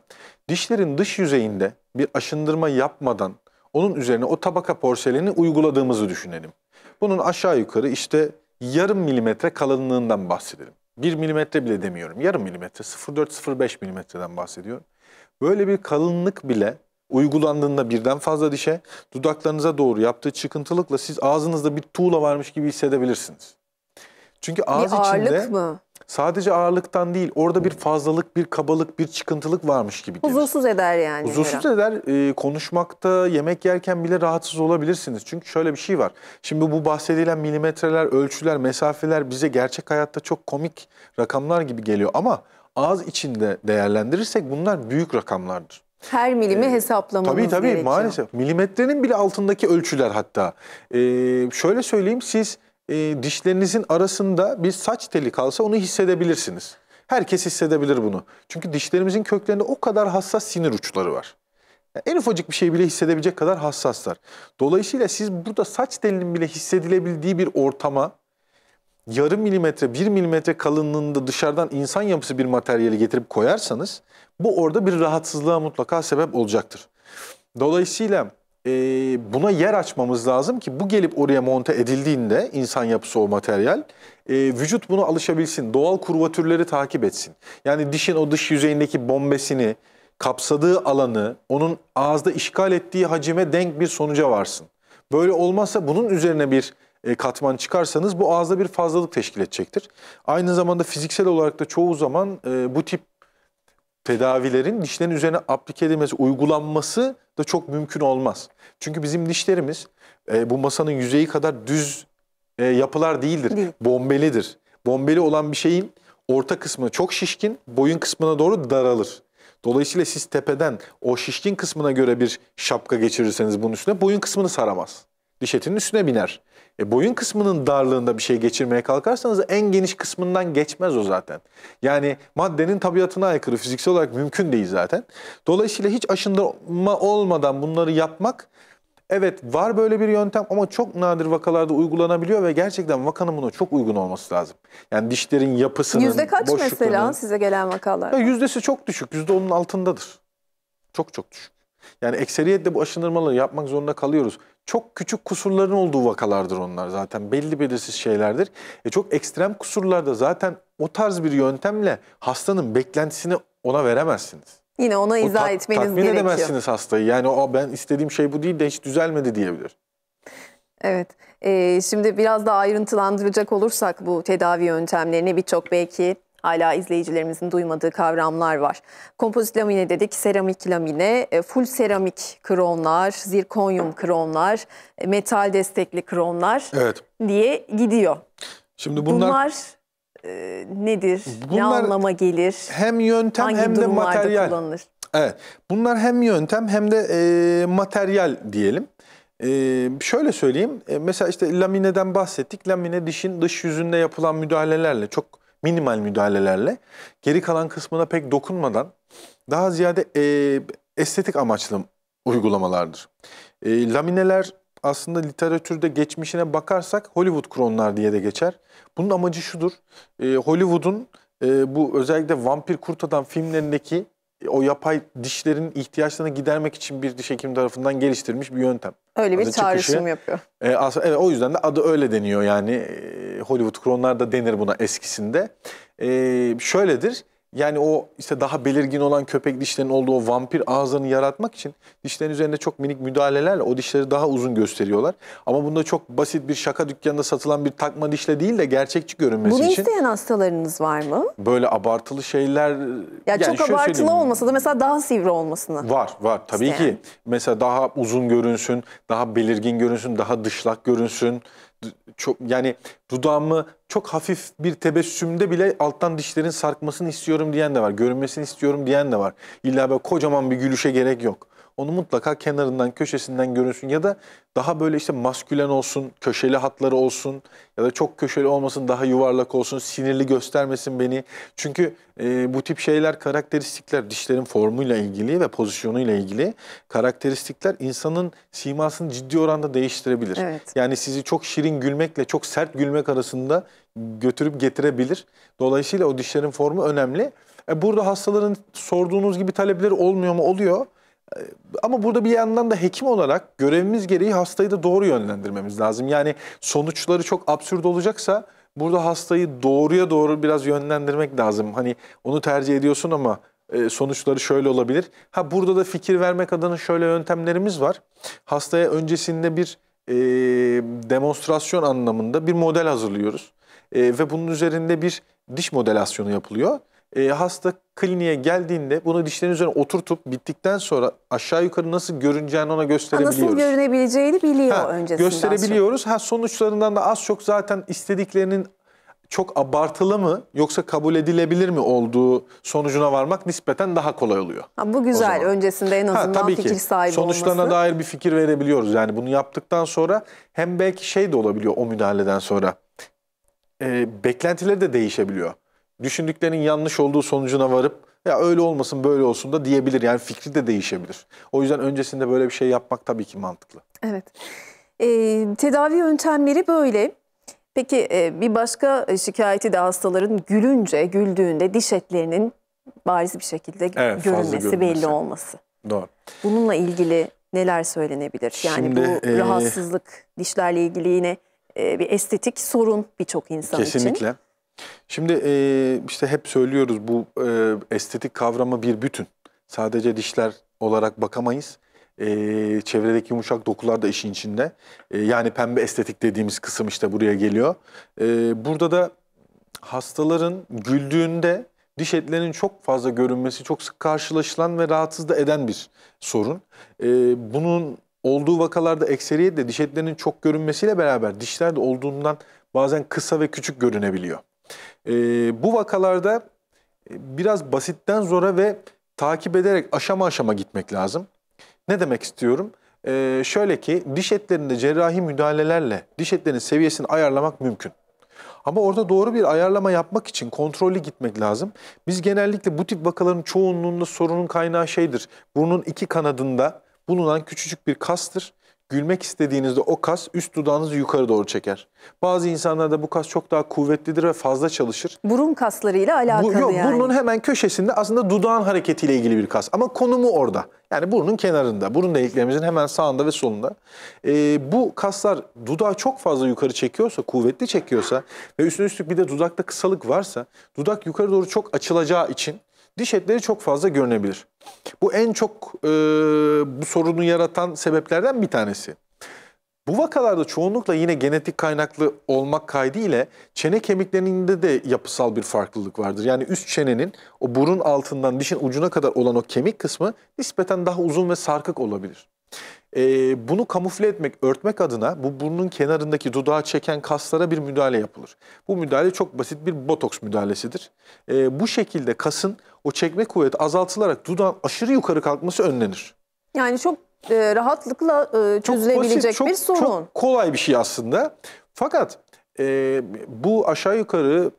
dişlerin dış yüzeyinde bir aşındırma yapmadan onun üzerine o tabaka porseleni uyguladığımızı düşünelim. Bunun aşağı yukarı işte yarım milimetre kalınlığından bahsedelim. Bir milimetre bile demiyorum. Yarım milimetre, 0.4-0.5 milimetreden bahsediyorum. Böyle bir kalınlık bile uygulandığında birden fazla dişe dudaklarınıza doğru yaptığı çıkıntılıkla siz ağzınızda bir tuğla varmış gibi hissedebilirsiniz. Çünkü ağız bir ağırlık içinde mı? sadece ağırlıktan değil orada bir fazlalık, bir kabalık, bir çıkıntılık varmış gibi gelir. Huzursuz eder yani. Huzursuz eder. E, konuşmakta, yemek yerken bile rahatsız olabilirsiniz. Çünkü şöyle bir şey var. Şimdi bu bahsedilen milimetreler, ölçüler, mesafeler bize gerçek hayatta çok komik rakamlar gibi geliyor. Ama ağız içinde değerlendirirsek bunlar büyük rakamlardır. Her milimi ee, hesaplamamız tabii, tabii, gerekiyor. Tabii tabii maalesef. Milimetrenin bile altındaki ölçüler hatta. Ee, şöyle söyleyeyim siz e, dişlerinizin arasında bir saç teli kalsa onu hissedebilirsiniz. Herkes hissedebilir bunu. Çünkü dişlerimizin köklerinde o kadar hassas sinir uçları var. Yani en ufacık bir şey bile hissedebilecek kadar hassaslar. Dolayısıyla siz burada saç telinin bile hissedilebildiği bir ortama yarım milimetre, bir milimetre kalınlığında dışarıdan insan yapısı bir materyali getirip koyarsanız bu orada bir rahatsızlığa mutlaka sebep olacaktır. Dolayısıyla e, buna yer açmamız lazım ki bu gelip oraya monte edildiğinde insan yapısı o materyal e, vücut buna alışabilsin. Doğal kurvatürleri takip etsin. Yani dişin o dış yüzeyindeki bombesini, kapsadığı alanı, onun ağızda işgal ettiği hacime denk bir sonuca varsın. Böyle olmazsa bunun üzerine bir e, katman çıkarsanız bu ağızda bir fazlalık teşkil edecektir. Aynı zamanda fiziksel olarak da çoğu zaman e, bu tip tedavilerin dişlerin üzerine aplike edilmesi, uygulanması da çok mümkün olmaz. Çünkü bizim dişlerimiz e, bu masanın yüzeyi kadar düz e, yapılar değildir. Değil. Bombelidir. Bombeli olan bir şeyin orta kısmı çok şişkin, boyun kısmına doğru daralır. Dolayısıyla siz tepeden o şişkin kısmına göre bir şapka geçirirseniz bunun üstüne boyun kısmını saramaz. Diş etinin üstüne biner. E boyun kısmının darlığında bir şey geçirmeye kalkarsanız en geniş kısmından geçmez o zaten. Yani maddenin tabiatına aykırı fiziksel olarak mümkün değil zaten. Dolayısıyla hiç aşındırma olmadan bunları yapmak Evet var böyle bir yöntem ama çok nadir vakalarda uygulanabiliyor ve gerçekten vakanın buna çok uygun olması lazım. Yani dişlerin yapısının, Yüzde kaç mesela size gelen vakalar? Yüzdesi çok düşük. Yüzde onun altındadır. Çok çok düşük. Yani ekseriyetle bu aşındırmaları yapmak zorunda kalıyoruz çok küçük kusurların olduğu vakalardır onlar zaten. Belli belirsiz şeylerdir. E çok ekstrem kusurlarda zaten o tarz bir yöntemle hastanın beklentisini ona veremezsiniz. Yine ona izah o ta- etmeniz takmin gerekiyor. Takmin edemezsiniz hastayı. Yani o ben istediğim şey bu değil de hiç düzelmedi diyebilir. Evet. Ee, şimdi biraz daha ayrıntılandıracak olursak bu tedavi yöntemlerini birçok belki Hala izleyicilerimizin duymadığı kavramlar var. Kompozit lamine dedik, seramik lamine, e, full seramik kronlar, zirkonyum kronlar, e, metal destekli kronlar evet. diye gidiyor. Şimdi bunlar, bunlar e, nedir? Bunlar ne anlama gelir? Hem yöntem Hangi hem de materyal. Kullanılır? Evet. Bunlar hem yöntem hem de e, materyal diyelim. Ee, şöyle söyleyeyim, ee, mesela işte lamineden bahsettik. Lamine dişin dış yüzünde yapılan müdahalelerle çok minimal müdahalelerle geri kalan kısmına pek dokunmadan daha ziyade e, estetik amaçlı uygulamalardır. E, lamineler aslında literatürde geçmişine bakarsak Hollywood kronlar diye de geçer. Bunun amacı şudur. E, Hollywood'un e, bu özellikle vampir kurt adam filmlerindeki o yapay dişlerin ihtiyaçlarını gidermek için bir diş hekimi tarafından geliştirilmiş bir yöntem. Öyle bir çağrışım yapıyor. E, aslında, evet, o yüzden de adı öyle deniyor yani. E, Hollywood kronlar da denir buna eskisinde. E, şöyledir yani o işte daha belirgin olan köpek dişlerinin olduğu o vampir ağzını yaratmak için dişlerin üzerinde çok minik müdahalelerle o dişleri daha uzun gösteriyorlar. Ama bunda çok basit bir şaka dükkanında satılan bir takma dişle değil de gerçekçi görünmesi Bunu için. Bunu isteyen hastalarınız var mı? Böyle abartılı şeyler... Ya yani çok abartılı olmasa da mesela daha sivri olmasını. Var var tabii isteyen. ki. Mesela daha uzun görünsün, daha belirgin görünsün, daha dışlak görünsün çok yani dudağımı çok hafif bir tebessümde bile alttan dişlerin sarkmasını istiyorum diyen de var. Görünmesini istiyorum diyen de var. İlla böyle kocaman bir gülüşe gerek yok. Onu mutlaka kenarından, köşesinden görünsün ya da daha böyle işte maskülen olsun, köşeli hatları olsun ya da çok köşeli olmasın, daha yuvarlak olsun, sinirli göstermesin beni. Çünkü e, bu tip şeyler, karakteristikler dişlerin formuyla ilgili ve pozisyonuyla ilgili karakteristikler insanın simasını ciddi oranda değiştirebilir. Evet. Yani sizi çok şirin gülmekle çok sert gülmek arasında götürüp getirebilir. Dolayısıyla o dişlerin formu önemli. E burada hastaların sorduğunuz gibi talepleri olmuyor mu? Oluyor. Ama burada bir yandan da hekim olarak görevimiz gereği hastayı da doğru yönlendirmemiz lazım. Yani sonuçları çok absürt olacaksa burada hastayı doğruya doğru biraz yönlendirmek lazım. Hani onu tercih ediyorsun ama e, sonuçları şöyle olabilir. Ha burada da fikir vermek adına şöyle yöntemlerimiz var. Hastaya öncesinde bir e, demonstrasyon anlamında bir model hazırlıyoruz. E, ve bunun üzerinde bir diş modelasyonu yapılıyor e, hasta kliniğe geldiğinde bunu dişlerin üzerine oturtup bittikten sonra aşağı yukarı nasıl görüneceğini ona gösterebiliyoruz. nasıl görünebileceğini biliyor ha, öncesinden. Gösterebiliyoruz. Ha, sonuçlarından da az çok zaten istediklerinin çok abartılı mı yoksa kabul edilebilir mi olduğu sonucuna varmak nispeten daha kolay oluyor. Ha, bu güzel öncesinde en azından ha, tabii fikir ki. sahibi Sonuçlarına olması. dair bir fikir verebiliyoruz. Yani bunu yaptıktan sonra hem belki şey de olabiliyor o müdahaleden sonra. E, beklentileri de değişebiliyor düşündüklerinin yanlış olduğu sonucuna varıp ya öyle olmasın böyle olsun da diyebilir. Yani fikri de değişebilir. O yüzden öncesinde böyle bir şey yapmak tabii ki mantıklı. Evet. Ee, tedavi yöntemleri böyle. Peki bir başka e, şikayeti de hastaların gülünce, güldüğünde diş etlerinin bariz bir şekilde evet, görünmesi, görünmesi, belli olması. Doğru. Bununla ilgili neler söylenebilir? Yani Şimdi, bu e... rahatsızlık dişlerle ilgili yine bir estetik sorun birçok insan Kesinlikle. için. Kesinlikle. Şimdi e, işte hep söylüyoruz bu e, estetik kavramı bir bütün. Sadece dişler olarak bakamayız. E, çevredeki yumuşak dokular da işin içinde. E, yani pembe estetik dediğimiz kısım işte buraya geliyor. E, burada da hastaların güldüğünde diş etlerinin çok fazla görünmesi çok sık karşılaşılan ve rahatsız da eden bir sorun. E, bunun olduğu vakalarda ekseriyetle diş etlerinin çok görünmesiyle beraber dişler de olduğundan bazen kısa ve küçük görünebiliyor. E, bu vakalarda e, biraz basitten zora ve takip ederek aşama aşama gitmek lazım. Ne demek istiyorum? Ee, şöyle ki diş etlerinde cerrahi müdahalelerle diş etlerinin seviyesini ayarlamak mümkün. Ama orada doğru bir ayarlama yapmak için kontrollü gitmek lazım. Biz genellikle bu tip vakaların çoğunluğunda sorunun kaynağı şeydir. Burnun iki kanadında bulunan küçücük bir kastır. Gülmek istediğinizde o kas üst dudağınızı yukarı doğru çeker. Bazı insanlarda bu kas çok daha kuvvetlidir ve fazla çalışır. Burun kaslarıyla alakalı bu, yok, yani. Burnun hemen köşesinde aslında dudağın hareketiyle ilgili bir kas ama konumu orada. Yani burnun kenarında, burun deliklerimizin hemen sağında ve solunda. Ee, bu kaslar dudağı çok fazla yukarı çekiyorsa, kuvvetli çekiyorsa ve üstüne üstlük bir de dudakta kısalık varsa dudak yukarı doğru çok açılacağı için diş etleri çok fazla görünebilir. Bu en çok e, bu sorunu yaratan sebeplerden bir tanesi. Bu vakalarda çoğunlukla yine genetik kaynaklı olmak kaydı ile çene kemiklerinde de yapısal bir farklılık vardır. Yani üst çenenin o burun altından dişin ucuna kadar olan o kemik kısmı nispeten daha uzun ve sarkık olabilir. E, bunu kamufle etmek, örtmek adına bu burnun kenarındaki dudağı çeken kaslara bir müdahale yapılır. Bu müdahale çok basit bir botoks müdahalesidir. E, bu şekilde kasın o çekme kuvveti azaltılarak dudağın aşırı yukarı kalkması önlenir. Yani çok e, rahatlıkla e, çözülebilecek çok basit, çok, bir sorun. Çok kolay bir şey aslında. Fakat e, bu aşağı yukarı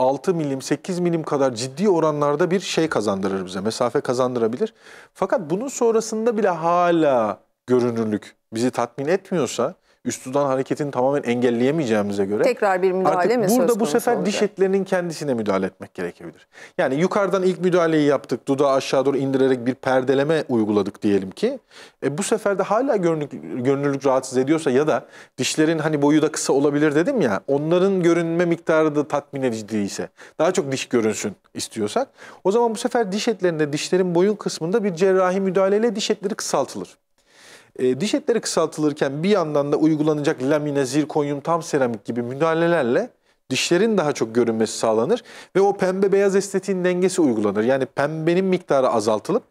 6 milim, 8 milim kadar ciddi oranlarda bir şey kazandırır bize, mesafe kazandırabilir. Fakat bunun sonrasında bile hala görünürlük bizi tatmin etmiyorsa üstüden hareketini tamamen engelleyemeyeceğimize göre tekrar bir müdahale artık mi burada söz konusu bu sefer olacak? diş etlerinin kendisine müdahale etmek gerekebilir. Yani yukarıdan ilk müdahaleyi yaptık, dudağı aşağı doğru indirerek bir perdeleme uyguladık diyelim ki. E, bu sefer de hala görünürlük, görünürlük rahatsız ediyorsa ya da dişlerin hani boyu da kısa olabilir dedim ya. Onların görünme miktarı da tatmin edici değilse, daha çok diş görünsün istiyorsak o zaman bu sefer diş etlerinde dişlerin boyun kısmında bir cerrahi müdahaleyle diş etleri kısaltılır. E, diş etleri kısaltılırken bir yandan da uygulanacak lamine, zirkonyum, tam seramik gibi müdahalelerle dişlerin daha çok görünmesi sağlanır ve o pembe beyaz estetiğin dengesi uygulanır. Yani pembenin miktarı azaltılıp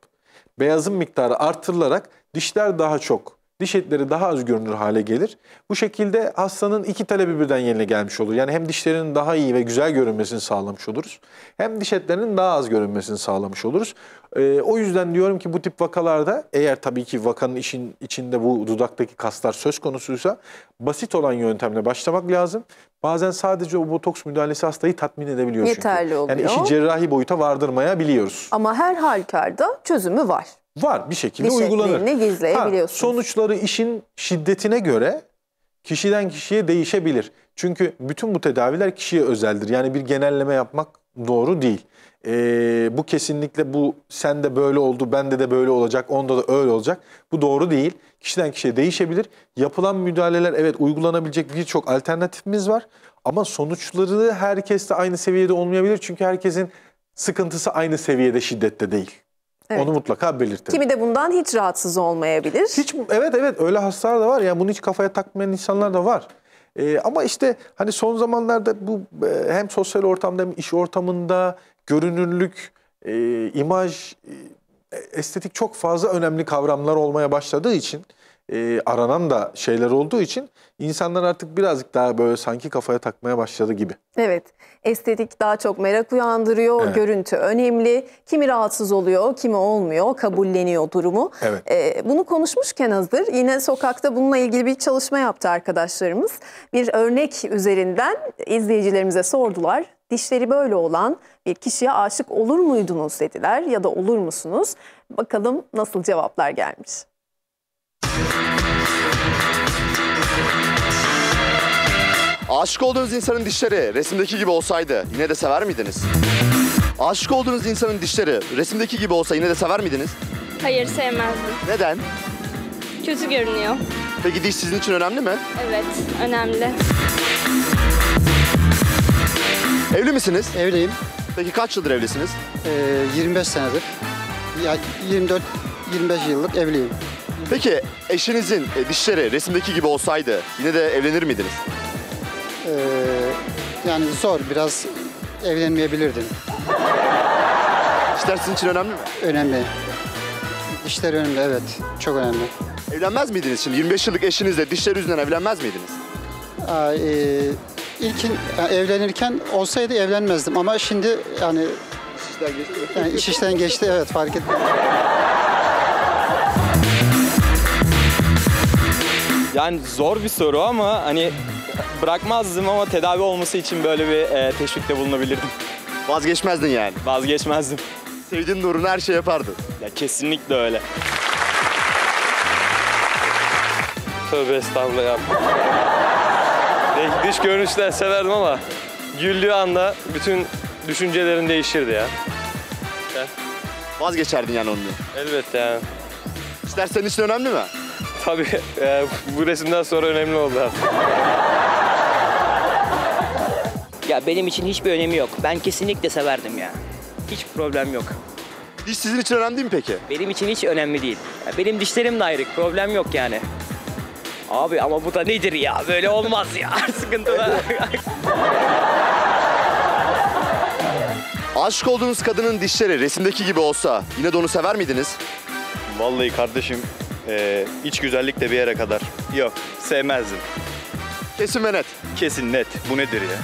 beyazın miktarı artırılarak dişler daha çok diş etleri daha az görünür hale gelir. Bu şekilde hastanın iki talebi birden yerine gelmiş olur. Yani hem dişlerinin daha iyi ve güzel görünmesini sağlamış oluruz. Hem diş etlerinin daha az görünmesini sağlamış oluruz. Ee, o yüzden diyorum ki bu tip vakalarda eğer tabii ki vakanın işin içinde bu dudaktaki kaslar söz konusuysa basit olan yöntemle başlamak lazım. Bazen sadece o botoks müdahalesi hastayı tatmin edebiliyor Yeterli çünkü. Yeterli oluyor. Yani işi cerrahi boyuta vardırmaya biliyoruz. Ama her halükarda çözümü var var bir şekilde bir uygulanır. Bir gizleyebiliyorsunuz. Ha, sonuçları işin şiddetine göre kişiden kişiye değişebilir. Çünkü bütün bu tedaviler kişiye özeldir. Yani bir genelleme yapmak doğru değil. Ee, bu kesinlikle bu sende böyle oldu, bende de böyle olacak, onda da öyle olacak. Bu doğru değil. Kişiden kişiye değişebilir. Yapılan müdahaleler evet uygulanabilecek birçok alternatifimiz var. Ama sonuçları herkeste aynı seviyede olmayabilir. Çünkü herkesin sıkıntısı aynı seviyede şiddette değil. Evet. Onu mutlaka belirtelim. Kimi de bundan hiç rahatsız olmayabilir. Hiç evet evet öyle hastalar da var. Yani bunu hiç kafaya takmayan insanlar da var. Ee, ama işte hani son zamanlarda bu e, hem sosyal ortamda hem iş ortamında görünürlük, e, imaj, e, estetik çok fazla önemli kavramlar olmaya başladığı için e, aranan da şeyler olduğu için insanlar artık birazcık daha böyle sanki kafaya takmaya başladı gibi. Evet estetik daha çok merak uyandırıyor, evet. görüntü önemli. Kimi rahatsız oluyor, kimi olmuyor, kabulleniyor durumu. Evet. E, bunu konuşmuşken hazır yine sokakta bununla ilgili bir çalışma yaptı arkadaşlarımız. Bir örnek üzerinden izleyicilerimize sordular. Dişleri böyle olan bir kişiye aşık olur muydunuz dediler ya da olur musunuz? Bakalım nasıl cevaplar gelmiş. Aşık olduğunuz insanın dişleri resimdeki gibi olsaydı yine de sever miydiniz? Aşık olduğunuz insanın dişleri resimdeki gibi olsa yine de sever miydiniz? Hayır sevmezdim. Neden? Kötü görünüyor. Peki diş sizin için önemli mi? Evet önemli. Evli misiniz? Evliyim. Peki kaç yıldır evlisiniz? Ee, 25 senedir. Ya 24 25 yıllık evliyim. Peki eşinizin e, dişleri resimdeki gibi olsaydı yine de evlenir miydiniz? Ee, yani zor biraz evlenmeyebilirdin. İşler sizin için önemli mi? Önemli. İşler önemli evet. Çok önemli. Evlenmez miydiniz şimdi? 25 yıllık eşinizle dişler yüzünden evlenmez miydiniz? Aa, e, ilkin e, evlenirken olsaydı evlenmezdim ama şimdi yani iş işten geçti. Yani iş işten geçti evet fark ettim. Yani zor bir soru ama hani Bırakmazdım ama tedavi olması için böyle bir e, teşvikte bulunabilirdim. Vazgeçmezdin yani. Vazgeçmezdim. Sevdiğin uğruna her şey yapardın. Ya kesinlikle öyle. Tövbe estağfurullah ya. Dış görünüşler severdim ama güldüğü anda bütün düşüncelerin değişirdi ya. ya. Vazgeçerdin yani onu. Elbette yani. İstersen için önemli mi? Tabii e, bu resimden sonra önemli oldu artık benim için hiçbir önemi yok. Ben kesinlikle severdim ya. Hiç problem yok. Diş sizin için önemli değil mi peki? Benim için hiç önemli değil. Ya benim dişlerim de ayrık. Problem yok yani. Abi ama bu da nedir ya? Böyle olmaz ya. [laughs] Sıkıntı var. [laughs] Aşk olduğunuz kadının dişleri resimdeki gibi olsa yine de onu sever miydiniz? Vallahi kardeşim e, iç güzellik de bir yere kadar. Yok sevmezdim. Kesin ve net. Kesin net. Bu nedir ya?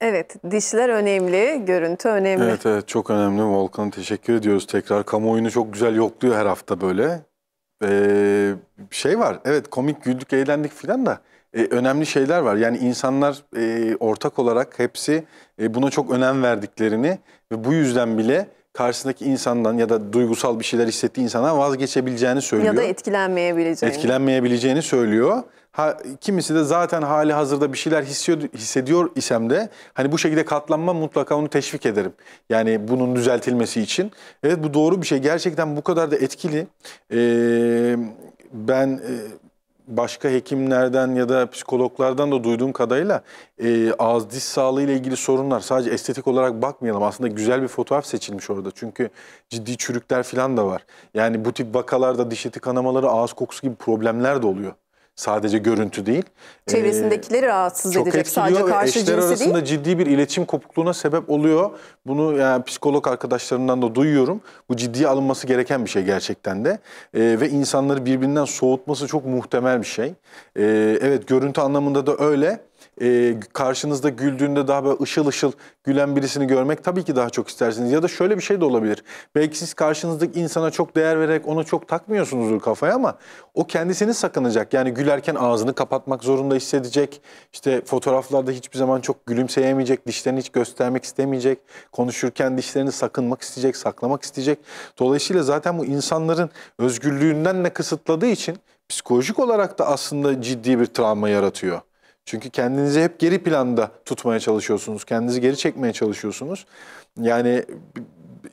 Evet, dişler önemli, görüntü önemli. Evet, evet çok önemli. Volkan teşekkür ediyoruz tekrar. Kamuoyunu çok güzel yokluyor her hafta böyle. Ee, şey var, evet komik, güldük, eğlendik filan da e, önemli şeyler var. Yani insanlar e, ortak olarak hepsi e, buna çok önem verdiklerini ve bu yüzden bile karşısındaki insandan ya da duygusal bir şeyler hissettiği insana vazgeçebileceğini söylüyor. Ya da etkilenmeyebileceğini. Etkilenmeyebileceğini söylüyor. Ha, kimisi de zaten hali hazırda bir şeyler hissediyor, hissediyor isem de hani bu şekilde katlanma mutlaka onu teşvik ederim. Yani bunun düzeltilmesi için. Evet bu doğru bir şey. Gerçekten bu kadar da etkili. Ee, ben... E, başka hekimlerden ya da psikologlardan da duyduğum kadarıyla e, ağız diş sağlığı ile ilgili sorunlar sadece estetik olarak bakmayalım. Aslında güzel bir fotoğraf seçilmiş orada. Çünkü ciddi çürükler falan da var. Yani bu tip vakalarda diş eti kanamaları, ağız kokusu gibi problemler de oluyor. Sadece görüntü değil. E, Çevresindekileri ee, rahatsız edecek sadece karşı cinsi değil. arasında ciddi bir iletişim kopukluğuna sebep oluyor. Bunu yani psikolog arkadaşlarından da duyuyorum. Bu ciddiye alınması gereken bir şey gerçekten de. Ee, ve insanları birbirinden soğutması çok muhtemel bir şey. Ee, evet görüntü anlamında da öyle e, karşınızda güldüğünde daha böyle ışıl ışıl gülen birisini görmek tabii ki daha çok istersiniz. Ya da şöyle bir şey de olabilir. Belki siz karşınızdaki insana çok değer vererek ona çok takmıyorsunuzdur kafaya ama o kendisini sakınacak. Yani gülerken ağzını kapatmak zorunda hissedecek. İşte fotoğraflarda hiçbir zaman çok gülümseyemeyecek, dişlerini hiç göstermek istemeyecek. Konuşurken dişlerini sakınmak isteyecek, saklamak isteyecek. Dolayısıyla zaten bu insanların özgürlüğünden de kısıtladığı için psikolojik olarak da aslında ciddi bir travma yaratıyor. Çünkü kendinizi hep geri planda tutmaya çalışıyorsunuz. Kendinizi geri çekmeye çalışıyorsunuz. Yani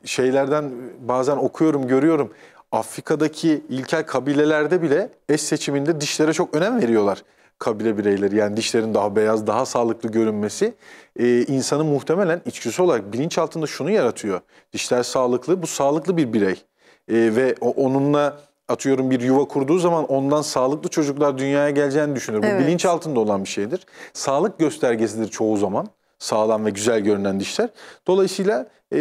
şeylerden bazen okuyorum, görüyorum. Afrika'daki ilkel kabilelerde bile eş seçiminde dişlere çok önem veriyorlar kabile bireyleri. Yani dişlerin daha beyaz, daha sağlıklı görünmesi e, insanın muhtemelen içgüdüsü olarak bilinçaltında şunu yaratıyor. Dişler sağlıklı, bu sağlıklı bir birey. E, ve onunla atıyorum bir yuva kurduğu zaman ondan sağlıklı çocuklar dünyaya geleceğini düşünür. Bu evet. bilinç altında olan bir şeydir. Sağlık göstergesidir çoğu zaman sağlam ve güzel görünen dişler. Dolayısıyla e,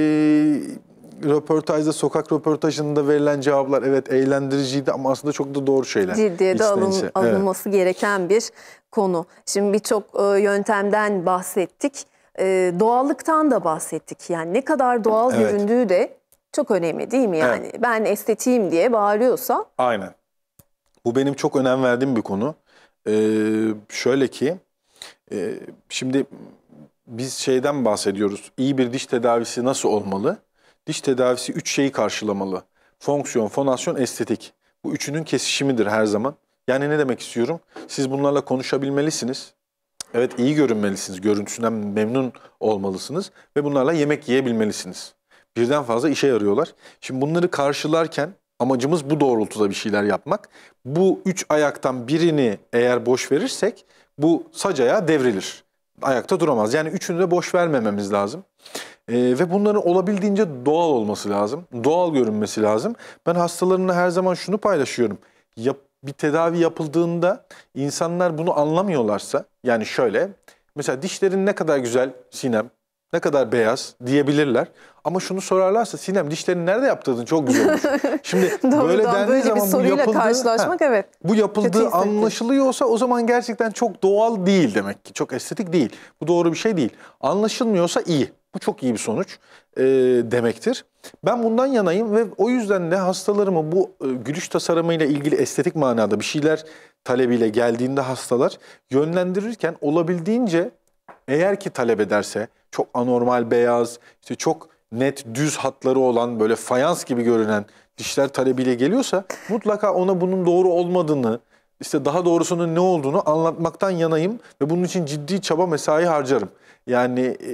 röportajda, sokak röportajında verilen cevaplar evet eğlendiriciydi ama aslında çok da doğru şeyler. Ciddiye de alın, alınması evet. gereken bir konu. Şimdi birçok e, yöntemden bahsettik. E, doğallıktan da bahsettik. Yani ne kadar doğal evet. göründüğü de çok önemli değil mi yani? Evet. Ben estetiğim diye bağırıyorsa. Aynen. Bu benim çok önem verdiğim bir konu. Ee, şöyle ki, e, şimdi biz şeyden bahsediyoruz. İyi bir diş tedavisi nasıl olmalı? Diş tedavisi üç şeyi karşılamalı. Fonksiyon, fonasyon, estetik. Bu üçünün kesişimidir her zaman. Yani ne demek istiyorum? Siz bunlarla konuşabilmelisiniz. Evet iyi görünmelisiniz. Görüntüsünden memnun olmalısınız. Ve bunlarla yemek yiyebilmelisiniz birden fazla işe yarıyorlar. Şimdi bunları karşılarken amacımız bu doğrultuda bir şeyler yapmak. Bu üç ayaktan birini eğer boş verirsek bu sac ayağı devrilir. Ayakta duramaz. Yani üçünü de boş vermememiz lazım. Ee, ve bunların olabildiğince doğal olması lazım. Doğal görünmesi lazım. Ben hastalarımla her zaman şunu paylaşıyorum. Yap, bir tedavi yapıldığında insanlar bunu anlamıyorlarsa yani şöyle mesela dişlerin ne kadar güzel Sinem ne kadar beyaz diyebilirler. Ama şunu sorarlarsa Sinem dişlerini nerede yaptırdın çok güzel [laughs] Şimdi Doğrudan, böyle dendiği böyle zaman bir soruyla bu yapıldığı, karşılaşmak ha, evet. Bu yapıldığı anlaşılıyorsa o zaman gerçekten çok doğal değil demek ki. Çok estetik değil. Bu doğru bir şey değil. Anlaşılmıyorsa iyi. Bu çok iyi bir sonuç e, demektir. Ben bundan yanayım ve o yüzden de hastalarımı bu e, gülüş tasarımıyla ilgili estetik manada bir şeyler talebiyle geldiğinde hastalar yönlendirirken olabildiğince eğer ki talep ederse çok anormal beyaz, işte çok net düz hatları olan böyle fayans gibi görünen dişler talebiyle geliyorsa mutlaka ona bunun doğru olmadığını, işte daha doğrusunun ne olduğunu anlatmaktan yanayım ve bunun için ciddi çaba mesai harcarım. Yani e,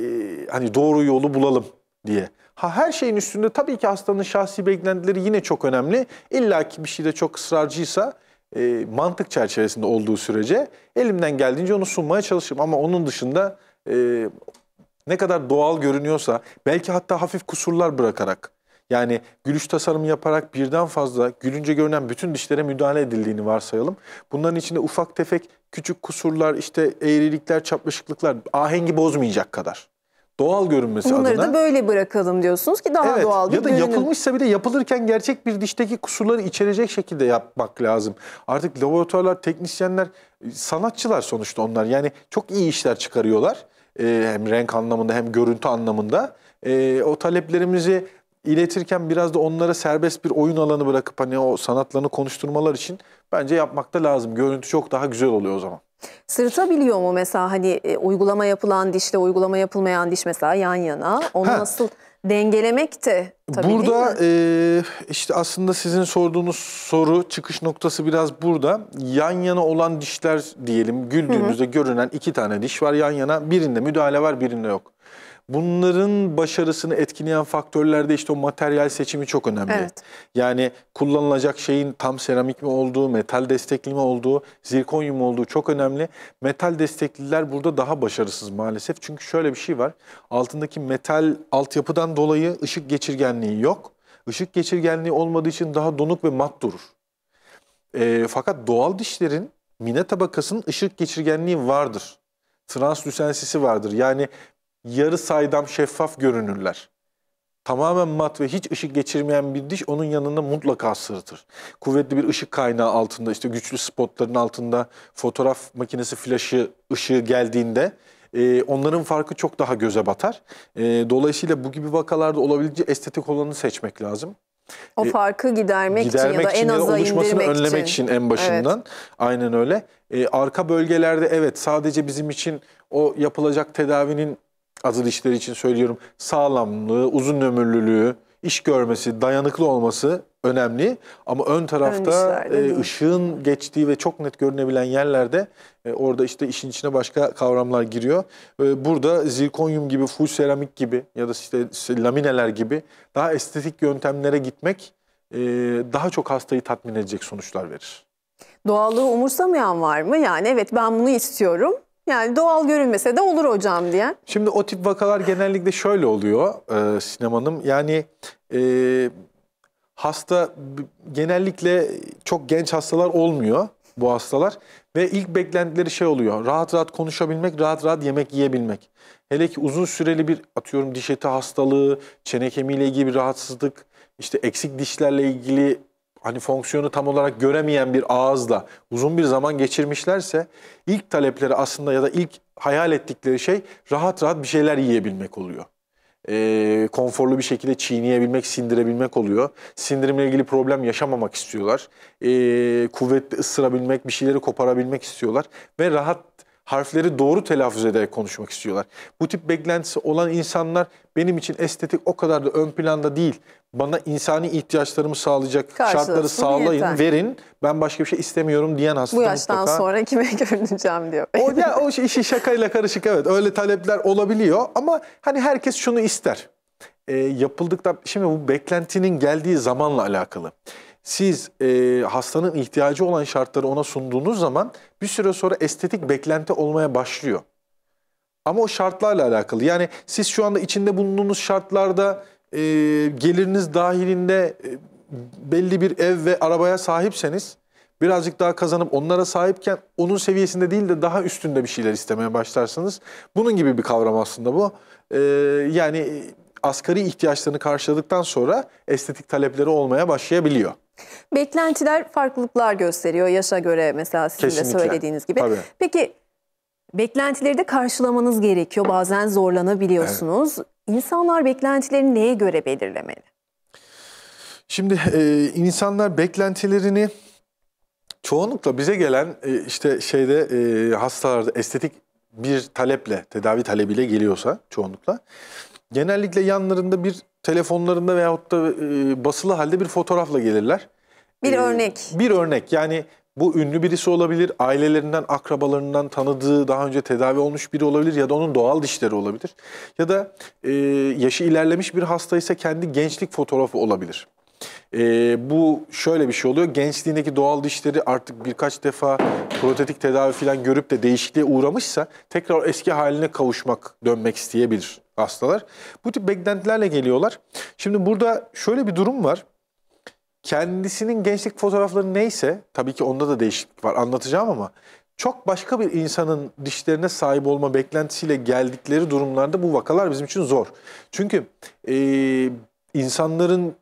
hani doğru yolu bulalım diye. Ha her şeyin üstünde tabii ki hastanın şahsi beklentileri yine çok önemli. İlla ki bir şeyde çok ısrarcıysa e, mantık çerçevesinde olduğu sürece elimden geldiğince onu sunmaya çalışırım. Ama onun dışında e, ne kadar doğal görünüyorsa belki hatta hafif kusurlar bırakarak yani gülüş tasarımı yaparak birden fazla gülünce görünen bütün dişlere müdahale edildiğini varsayalım. Bunların içinde ufak tefek küçük kusurlar, işte eğrilikler, çapraşıklıklar ahengi bozmayacak kadar doğal görünmesi Bunları adına. Bunları da böyle bırakalım diyorsunuz ki daha evet, doğal bir Ya da görünüm. yapılmışsa bile yapılırken gerçek bir dişteki kusurları içerecek şekilde yapmak lazım. Artık laboratuvarlar, teknisyenler, sanatçılar sonuçta onlar. Yani çok iyi işler çıkarıyorlar e, hem renk anlamında hem görüntü anlamında e, o taleplerimizi iletirken biraz da onlara serbest bir oyun alanı bırakıp hani o sanatlarını konuşturmalar için bence yapmakta lazım. Görüntü çok daha güzel oluyor o zaman. Sırıtabiliyor mu mesela hani e, uygulama yapılan dişle uygulama yapılmayan diş mesela yan yana? Onu ha. nasıl dengelemek de tabii Burada e, işte aslında sizin sorduğunuz soru çıkış noktası biraz burada. Yan yana olan dişler diyelim güldüğümüzde görünen iki tane diş var yan yana. Birinde müdahale var birinde yok. Bunların başarısını etkileyen faktörlerde işte o materyal seçimi çok önemli. Evet. Yani kullanılacak şeyin tam seramik mi olduğu, metal destekli mi olduğu, zirkonyum olduğu çok önemli. Metal destekliler burada daha başarısız maalesef. Çünkü şöyle bir şey var. Altındaki metal altyapıdan dolayı ışık geçirgenliği yok. Işık geçirgenliği olmadığı için daha donuk ve mat durur. E, fakat doğal dişlerin mine tabakasının ışık geçirgenliği vardır. Translüsensisi vardır. Yani yarı saydam şeffaf görünürler. Tamamen mat ve hiç ışık geçirmeyen bir diş onun yanında mutlaka sırıtır. Kuvvetli bir ışık kaynağı altında işte güçlü spotların altında fotoğraf makinesi flaşı ışığı geldiğinde e, onların farkı çok daha göze batar. E, dolayısıyla bu gibi vakalarda olabildiğince estetik olanı seçmek lazım. O e, farkı gidermek, gidermek için ya da en aza indirmek için. önlemek için en başından. Evet. Aynen öyle. E, arka bölgelerde evet sadece bizim için o yapılacak tedavinin azıl işleri için söylüyorum sağlamlığı, uzun ömürlülüğü, iş görmesi, dayanıklı olması önemli. Ama ön tarafta e, ışığın geçtiği ve çok net görünebilen yerlerde e, orada işte işin içine başka kavramlar giriyor. E, burada zirkonyum gibi, full seramik gibi ya da işte lamineler gibi daha estetik yöntemlere gitmek e, daha çok hastayı tatmin edecek sonuçlar verir. Doğallığı umursamayan var mı? Yani evet ben bunu istiyorum yani doğal görünmese de olur hocam diye. Şimdi o tip vakalar genellikle şöyle oluyor e, sinemanım. Yani e, hasta genellikle çok genç hastalar olmuyor bu hastalar. Ve ilk beklentileri şey oluyor. Rahat rahat konuşabilmek, rahat rahat yemek yiyebilmek. Hele ki uzun süreli bir atıyorum diş eti hastalığı, çene kemiğiyle ilgili bir rahatsızlık, işte eksik dişlerle ilgili hani fonksiyonu tam olarak göremeyen bir ağızla uzun bir zaman geçirmişlerse ilk talepleri aslında ya da ilk hayal ettikleri şey rahat rahat bir şeyler yiyebilmek oluyor. E, konforlu bir şekilde çiğneyebilmek, sindirebilmek oluyor. Sindirimle ilgili problem yaşamamak istiyorlar. E, kuvvetli ısırabilmek, bir şeyleri koparabilmek istiyorlar. Ve rahat harfleri doğru telaffuz ederek konuşmak istiyorlar. Bu tip beklentisi olan insanlar benim için estetik o kadar da ön planda değil bana insani ihtiyaçlarımı sağlayacak şartları sağlayın, yeter. verin. Ben başka bir şey istemiyorum diyen hasta Bu yaştan mutlaka. sonra kime [laughs] görüneceğim diyor. O, ya, o işi şakayla karışık evet öyle talepler olabiliyor ama hani herkes şunu ister. E, yapıldıktan şimdi bu beklentinin geldiği zamanla alakalı. Siz e, hastanın ihtiyacı olan şartları ona sunduğunuz zaman bir süre sonra estetik beklenti olmaya başlıyor. Ama o şartlarla alakalı. Yani siz şu anda içinde bulunduğunuz şartlarda e, geliriniz dahilinde e, belli bir ev ve arabaya sahipseniz birazcık daha kazanıp onlara sahipken onun seviyesinde değil de daha üstünde bir şeyler istemeye başlarsınız. Bunun gibi bir kavram aslında bu. Ee, e, yani asgari ihtiyaçlarını karşıladıktan sonra estetik talepleri olmaya başlayabiliyor. Beklentiler farklılıklar gösteriyor yaşa göre mesela sizin Kesinlikle. de söylediğiniz gibi. Tabii. Peki beklentileri de karşılamanız gerekiyor. Bazen zorlanabiliyorsunuz. Evet. İnsanlar beklentilerini neye göre belirlemeli? Şimdi e, insanlar beklentilerini çoğunlukla bize gelen e, işte şeyde e, hastalarda estetik bir taleple, tedavi talebiyle geliyorsa çoğunlukla genellikle yanlarında bir telefonlarında veyahut da e, basılı halde bir fotoğrafla gelirler. Bir ee, örnek. Bir örnek yani bu ünlü birisi olabilir, ailelerinden, akrabalarından tanıdığı, daha önce tedavi olmuş biri olabilir ya da onun doğal dişleri olabilir. Ya da e, yaşı ilerlemiş bir hasta ise kendi gençlik fotoğrafı olabilir. E, bu şöyle bir şey oluyor, gençliğindeki doğal dişleri artık birkaç defa protetik tedavi falan görüp de değişikliğe uğramışsa tekrar eski haline kavuşmak, dönmek isteyebilir hastalar. Bu tip beklentilerle geliyorlar. Şimdi burada şöyle bir durum var kendisinin gençlik fotoğrafları neyse, tabii ki onda da değişiklik var anlatacağım ama çok başka bir insanın dişlerine sahip olma beklentisiyle geldikleri durumlarda bu vakalar bizim için zor. Çünkü e, insanların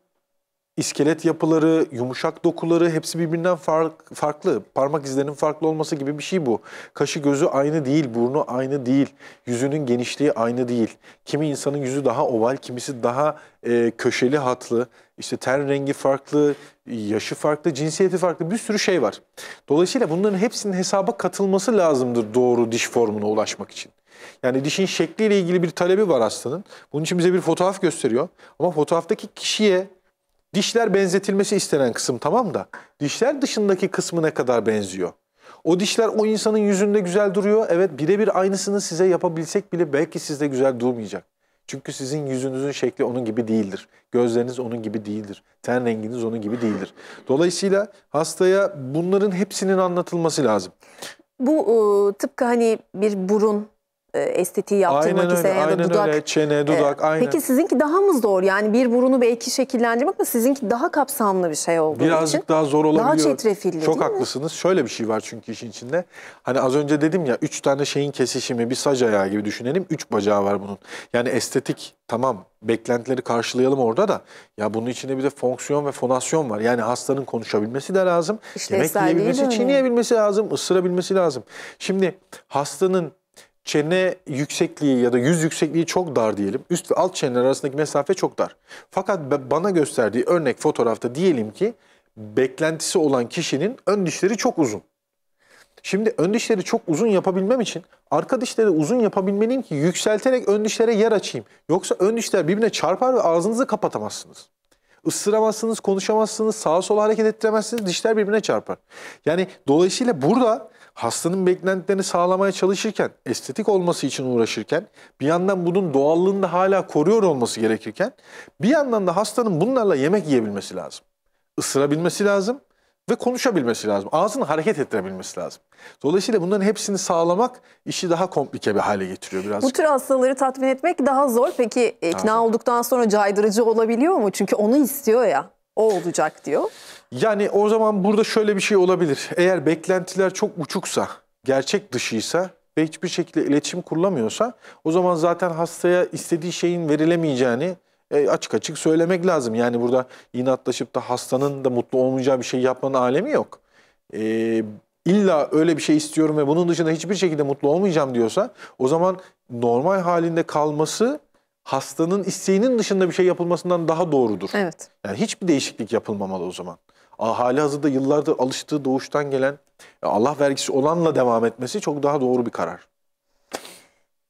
iskelet yapıları, yumuşak dokuları hepsi birbirinden fark, farklı. Parmak izlerinin farklı olması gibi bir şey bu. Kaşı gözü aynı değil, burnu aynı değil, yüzünün genişliği aynı değil. Kimi insanın yüzü daha oval, kimisi daha e, köşeli hatlı, İşte ten rengi farklı, yaşı farklı, cinsiyeti farklı bir sürü şey var. Dolayısıyla bunların hepsinin hesaba katılması lazımdır doğru diş formuna ulaşmak için. Yani dişin şekliyle ilgili bir talebi var hastanın. Bunun için bize bir fotoğraf gösteriyor. Ama fotoğraftaki kişiye Dişler benzetilmesi istenen kısım tamam da dişler dışındaki kısmı ne kadar benziyor? O dişler o insanın yüzünde güzel duruyor. Evet birebir aynısını size yapabilsek bile belki sizde güzel durmayacak. Çünkü sizin yüzünüzün şekli onun gibi değildir. Gözleriniz onun gibi değildir. Ten renginiz onun gibi değildir. Dolayısıyla hastaya bunların hepsinin anlatılması lazım. Bu ıı, tıpkı hani bir burun e, estetiği yaptırmak aynen ya da dudak. Öyle, çene, e, dudak e, aynen. Peki sizinki daha mı zor? Yani bir burunu belki şekillendirmek mi? Sizinki daha kapsamlı bir şey olduğu Birazcık için. daha zor olabiliyor. Daha çetrefilli Çok haklısınız. Mi? Şöyle bir şey var çünkü işin içinde. Hani az önce dedim ya üç tane şeyin kesişimi bir sac ayağı gibi düşünelim. Üç bacağı var bunun. Yani estetik tamam beklentileri karşılayalım orada da ya bunun içinde bir de fonksiyon ve fonasyon var. Yani hastanın konuşabilmesi de lazım. İşte yemek yiyebilmesi, çiğneyebilmesi lazım, ısırabilmesi lazım. Şimdi hastanın çene yüksekliği ya da yüz yüksekliği çok dar diyelim. Üst ve alt çeneler arasındaki mesafe çok dar. Fakat bana gösterdiği örnek fotoğrafta diyelim ki beklentisi olan kişinin ön dişleri çok uzun. Şimdi ön dişleri çok uzun yapabilmem için arka dişleri uzun yapabilmeliyim ki yükselterek ön dişlere yer açayım. Yoksa ön dişler birbirine çarpar ve ağzınızı kapatamazsınız. Isıramazsınız, konuşamazsınız, sağa sola hareket ettiremezsiniz, dişler birbirine çarpar. Yani dolayısıyla burada hastanın beklentilerini sağlamaya çalışırken, estetik olması için uğraşırken, bir yandan bunun doğallığını da hala koruyor olması gerekirken, bir yandan da hastanın bunlarla yemek yiyebilmesi lazım. Isırabilmesi lazım ve konuşabilmesi lazım. Ağzını hareket ettirebilmesi lazım. Dolayısıyla bunların hepsini sağlamak işi daha komplike bir hale getiriyor biraz. Bu tür hastaları tatmin etmek daha zor. Peki ikna daha olduktan sonra caydırıcı olabiliyor mu? Çünkü onu istiyor ya o olacak diyor. Yani o zaman burada şöyle bir şey olabilir. Eğer beklentiler çok uçuksa, gerçek dışıysa ve hiçbir şekilde iletişim kurulamıyorsa o zaman zaten hastaya istediği şeyin verilemeyeceğini e, açık açık söylemek lazım. Yani burada inatlaşıp da hastanın da mutlu olmayacağı bir şey yapmanın alemi yok. E, illa öyle bir şey istiyorum ve bunun dışında hiçbir şekilde mutlu olmayacağım diyorsa o zaman normal halinde kalması hastanın isteğinin dışında bir şey yapılmasından daha doğrudur. Evet. Yani hiçbir değişiklik yapılmamalı o zaman. Hali hazırda yıllardır alıştığı doğuştan gelen e, Allah vergisi olanla devam etmesi çok daha doğru bir karar.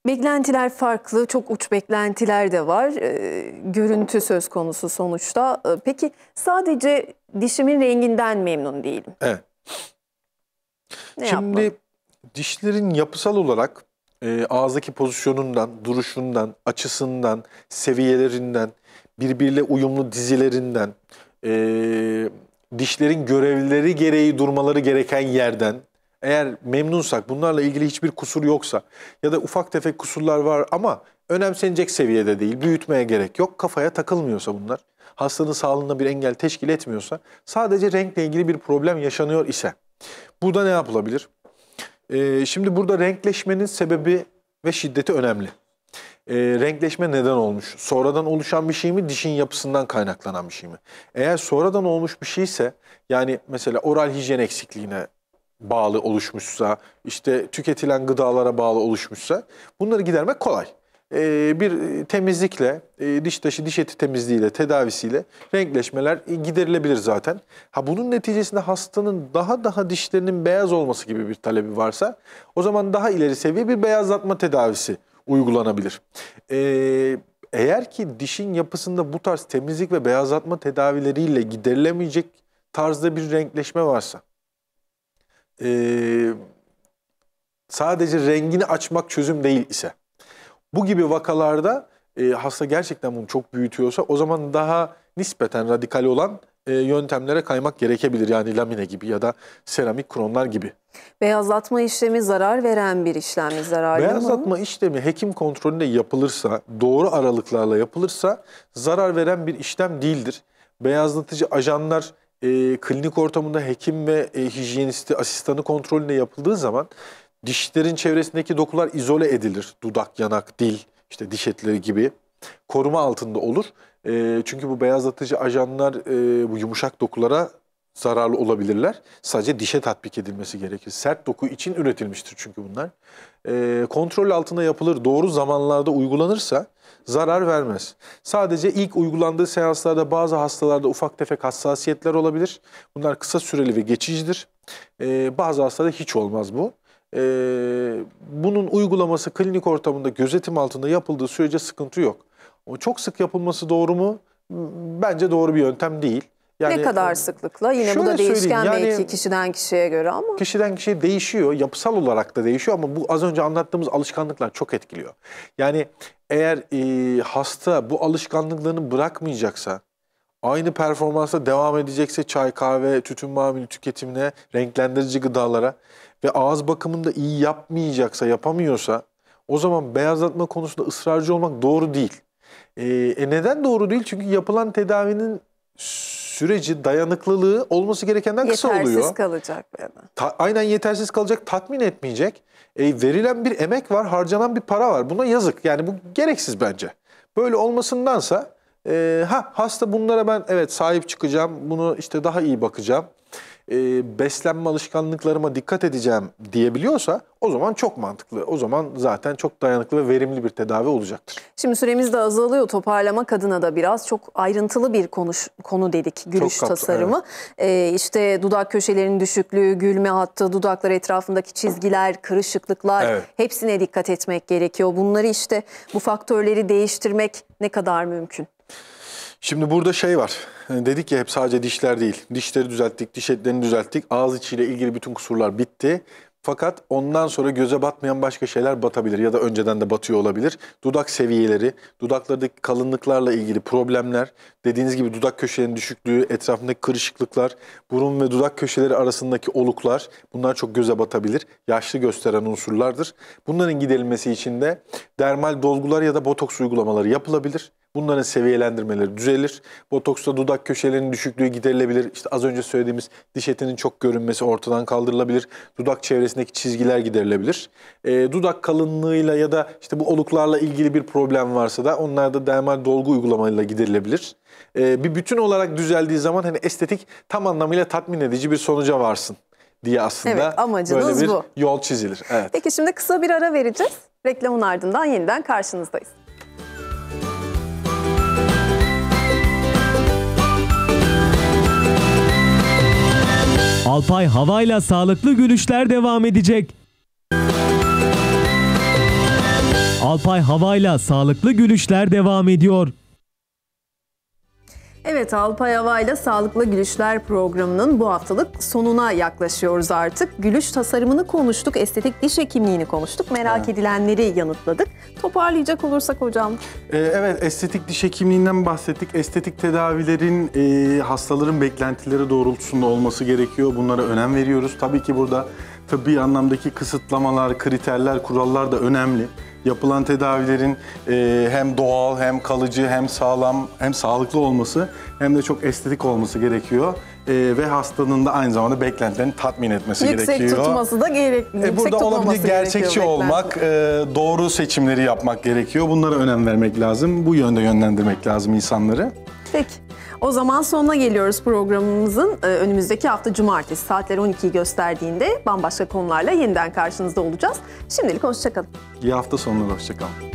Beklentiler farklı, çok uç beklentiler de var. E, görüntü söz konusu sonuçta. E, peki sadece dişimin renginden memnun değilim. Evet. Ne Şimdi yapalım? dişlerin yapısal olarak e, ağızdaki pozisyonundan, duruşundan, açısından, seviyelerinden, birbiriyle uyumlu dizilerinden, e, dişlerin görevleri gereği durmaları gereken yerden, eğer memnunsak, bunlarla ilgili hiçbir kusur yoksa ya da ufak tefek kusurlar var ama önemsenecek seviyede değil, büyütmeye gerek yok, kafaya takılmıyorsa bunlar, hastanın sağlığında bir engel teşkil etmiyorsa, sadece renkle ilgili bir problem yaşanıyor ise, burada ne yapılabilir? E, şimdi burada renkleşmenin sebebi ve şiddeti önemli. E, renkleşme neden olmuş? Sonradan oluşan bir şey mi, dişin yapısından kaynaklanan bir şey mi? Eğer sonradan olmuş bir şeyse, yani mesela oral hijyen eksikliğine bağlı oluşmuşsa, işte tüketilen gıdalara bağlı oluşmuşsa bunları gidermek kolay. Ee, bir e, temizlikle, e, diş taşı, diş eti temizliğiyle, tedavisiyle renkleşmeler e, giderilebilir zaten. Ha bunun neticesinde hastanın daha daha dişlerinin beyaz olması gibi bir talebi varsa o zaman daha ileri seviye bir beyazlatma tedavisi uygulanabilir. Ee, eğer ki dişin yapısında bu tarz temizlik ve beyazlatma tedavileriyle giderilemeyecek tarzda bir renkleşme varsa, sadece rengini açmak çözüm değil ise, bu gibi vakalarda e, hasta gerçekten bunu çok büyütüyorsa o zaman daha nispeten radikal olan e, yöntemlere kaymak gerekebilir. Yani lamine gibi ya da seramik kronlar gibi. Beyazlatma işlemi zarar veren bir işlem mi zararlı Beyazlatma mı? işlemi hekim kontrolünde yapılırsa, doğru aralıklarla yapılırsa zarar veren bir işlem değildir. Beyazlatıcı ajanlar e, klinik ortamında hekim ve e, hijyenisti asistanı kontrolünde yapıldığı zaman Dişlerin çevresindeki dokular izole edilir. Dudak, yanak, dil, işte diş etleri gibi koruma altında olur. E, çünkü bu beyazlatıcı ajanlar e, bu yumuşak dokulara zararlı olabilirler. Sadece dişe tatbik edilmesi gerekir. Sert doku için üretilmiştir çünkü bunlar. E, kontrol altında yapılır, doğru zamanlarda uygulanırsa zarar vermez. Sadece ilk uygulandığı seanslarda bazı hastalarda ufak tefek hassasiyetler olabilir. Bunlar kısa süreli ve geçicidir. E, bazı hastalarda hiç olmaz bu e, bunun uygulaması klinik ortamında gözetim altında yapıldığı sürece sıkıntı yok. Ama çok sık yapılması doğru mu? Bence doğru bir yöntem değil. Yani, ne kadar e, sıklıkla? Yine bu da değişken yani, belki kişiden kişiye göre ama. Kişiden kişiye değişiyor. Yapısal olarak da değişiyor ama bu az önce anlattığımız alışkanlıklar çok etkiliyor. Yani eğer e, hasta bu alışkanlıklarını bırakmayacaksa, aynı performansa devam edecekse çay, kahve, tütün mamülü tüketimine, renklendirici gıdalara ve ağız bakımında iyi yapmayacaksa, yapamıyorsa o zaman beyazlatma konusunda ısrarcı olmak doğru değil. Ee, e, neden doğru değil? Çünkü yapılan tedavinin süreci, dayanıklılığı olması gerekenden kısa oluyor. Yetersiz kalacak. Yani. Ta, aynen yetersiz kalacak, tatmin etmeyecek. E, verilen bir emek var, harcanan bir para var. Buna yazık. Yani bu gereksiz bence. Böyle olmasındansa e, ha hasta bunlara ben evet sahip çıkacağım, bunu işte daha iyi bakacağım e, beslenme alışkanlıklarıma dikkat edeceğim diyebiliyorsa o zaman çok mantıklı. O zaman zaten çok dayanıklı ve verimli bir tedavi olacaktır. Şimdi süremiz de azalıyor. Toparlama kadına da biraz çok ayrıntılı bir konuş, konu dedik gülüş çok tasarımı. Evet. Ee, işte dudak köşelerinin düşüklüğü, gülme hattı, dudaklar etrafındaki çizgiler, kırışıklıklar evet. hepsine dikkat etmek gerekiyor. Bunları işte bu faktörleri değiştirmek ne kadar mümkün? Şimdi burada şey var. Hani dedik ya hep sadece dişler değil. Dişleri düzelttik, diş etlerini düzelttik. Ağız içiyle ilgili bütün kusurlar bitti. Fakat ondan sonra göze batmayan başka şeyler batabilir ya da önceden de batıyor olabilir. Dudak seviyeleri, dudaklardaki kalınlıklarla ilgili problemler, dediğiniz gibi dudak köşelerinin düşüklüğü, etrafındaki kırışıklıklar, burun ve dudak köşeleri arasındaki oluklar bunlar çok göze batabilir. Yaşlı gösteren unsurlardır. Bunların giderilmesi için de dermal dolgular ya da botoks uygulamaları yapılabilir. Bunların seviyelendirmeleri düzelir. Botoksta dudak köşelerinin düşüklüğü giderilebilir. İşte az önce söylediğimiz diş etinin çok görünmesi ortadan kaldırılabilir. Dudak çevresindeki çizgiler giderilebilir. E, dudak kalınlığıyla ya da işte bu oluklarla ilgili bir problem varsa da onlar da dermal dolgu uygulamayla giderilebilir. E, bir bütün olarak düzeldiği zaman hani estetik tam anlamıyla tatmin edici bir sonuca varsın diye aslında evet, amacınız böyle bir bu. yol çizilir. Evet. Peki şimdi kısa bir ara vereceğiz. Reklamın ardından yeniden karşınızdayız. Alpay Hava'yla sağlıklı gülüşler devam edecek. Alpay Hava'yla sağlıklı gülüşler devam ediyor. Evet Alpay Hava ile Sağlıklı Gülüşler programının bu haftalık sonuna yaklaşıyoruz artık. Gülüş tasarımını konuştuk, estetik diş hekimliğini konuştuk, merak evet. edilenleri yanıtladık. Toparlayacak olursak hocam. Ee, evet estetik diş hekimliğinden bahsettik. Estetik tedavilerin e, hastaların beklentileri doğrultusunda olması gerekiyor. Bunlara önem veriyoruz. Tabii ki burada tıbbi anlamdaki kısıtlamalar, kriterler, kurallar da önemli. Yapılan tedavilerin e, hem doğal, hem kalıcı, hem sağlam, hem sağlıklı olması hem de çok estetik olması gerekiyor. E, ve hastanın da aynı zamanda beklentilerini tatmin etmesi yüksek gerekiyor. Yüksek tutması da gerekli. E, burada olabilecek gerçekçi olmak, e, doğru seçimleri yapmak gerekiyor. Bunlara önem vermek lazım. Bu yönde yönlendirmek lazım insanları. Peki. O zaman sonuna geliyoruz programımızın. E, önümüzdeki hafta cumartesi saatler 12'yi gösterdiğinde bambaşka konularla yeniden karşınızda olacağız. Şimdilik hoşçakalın. İyi hafta sonları, hoşçakalın.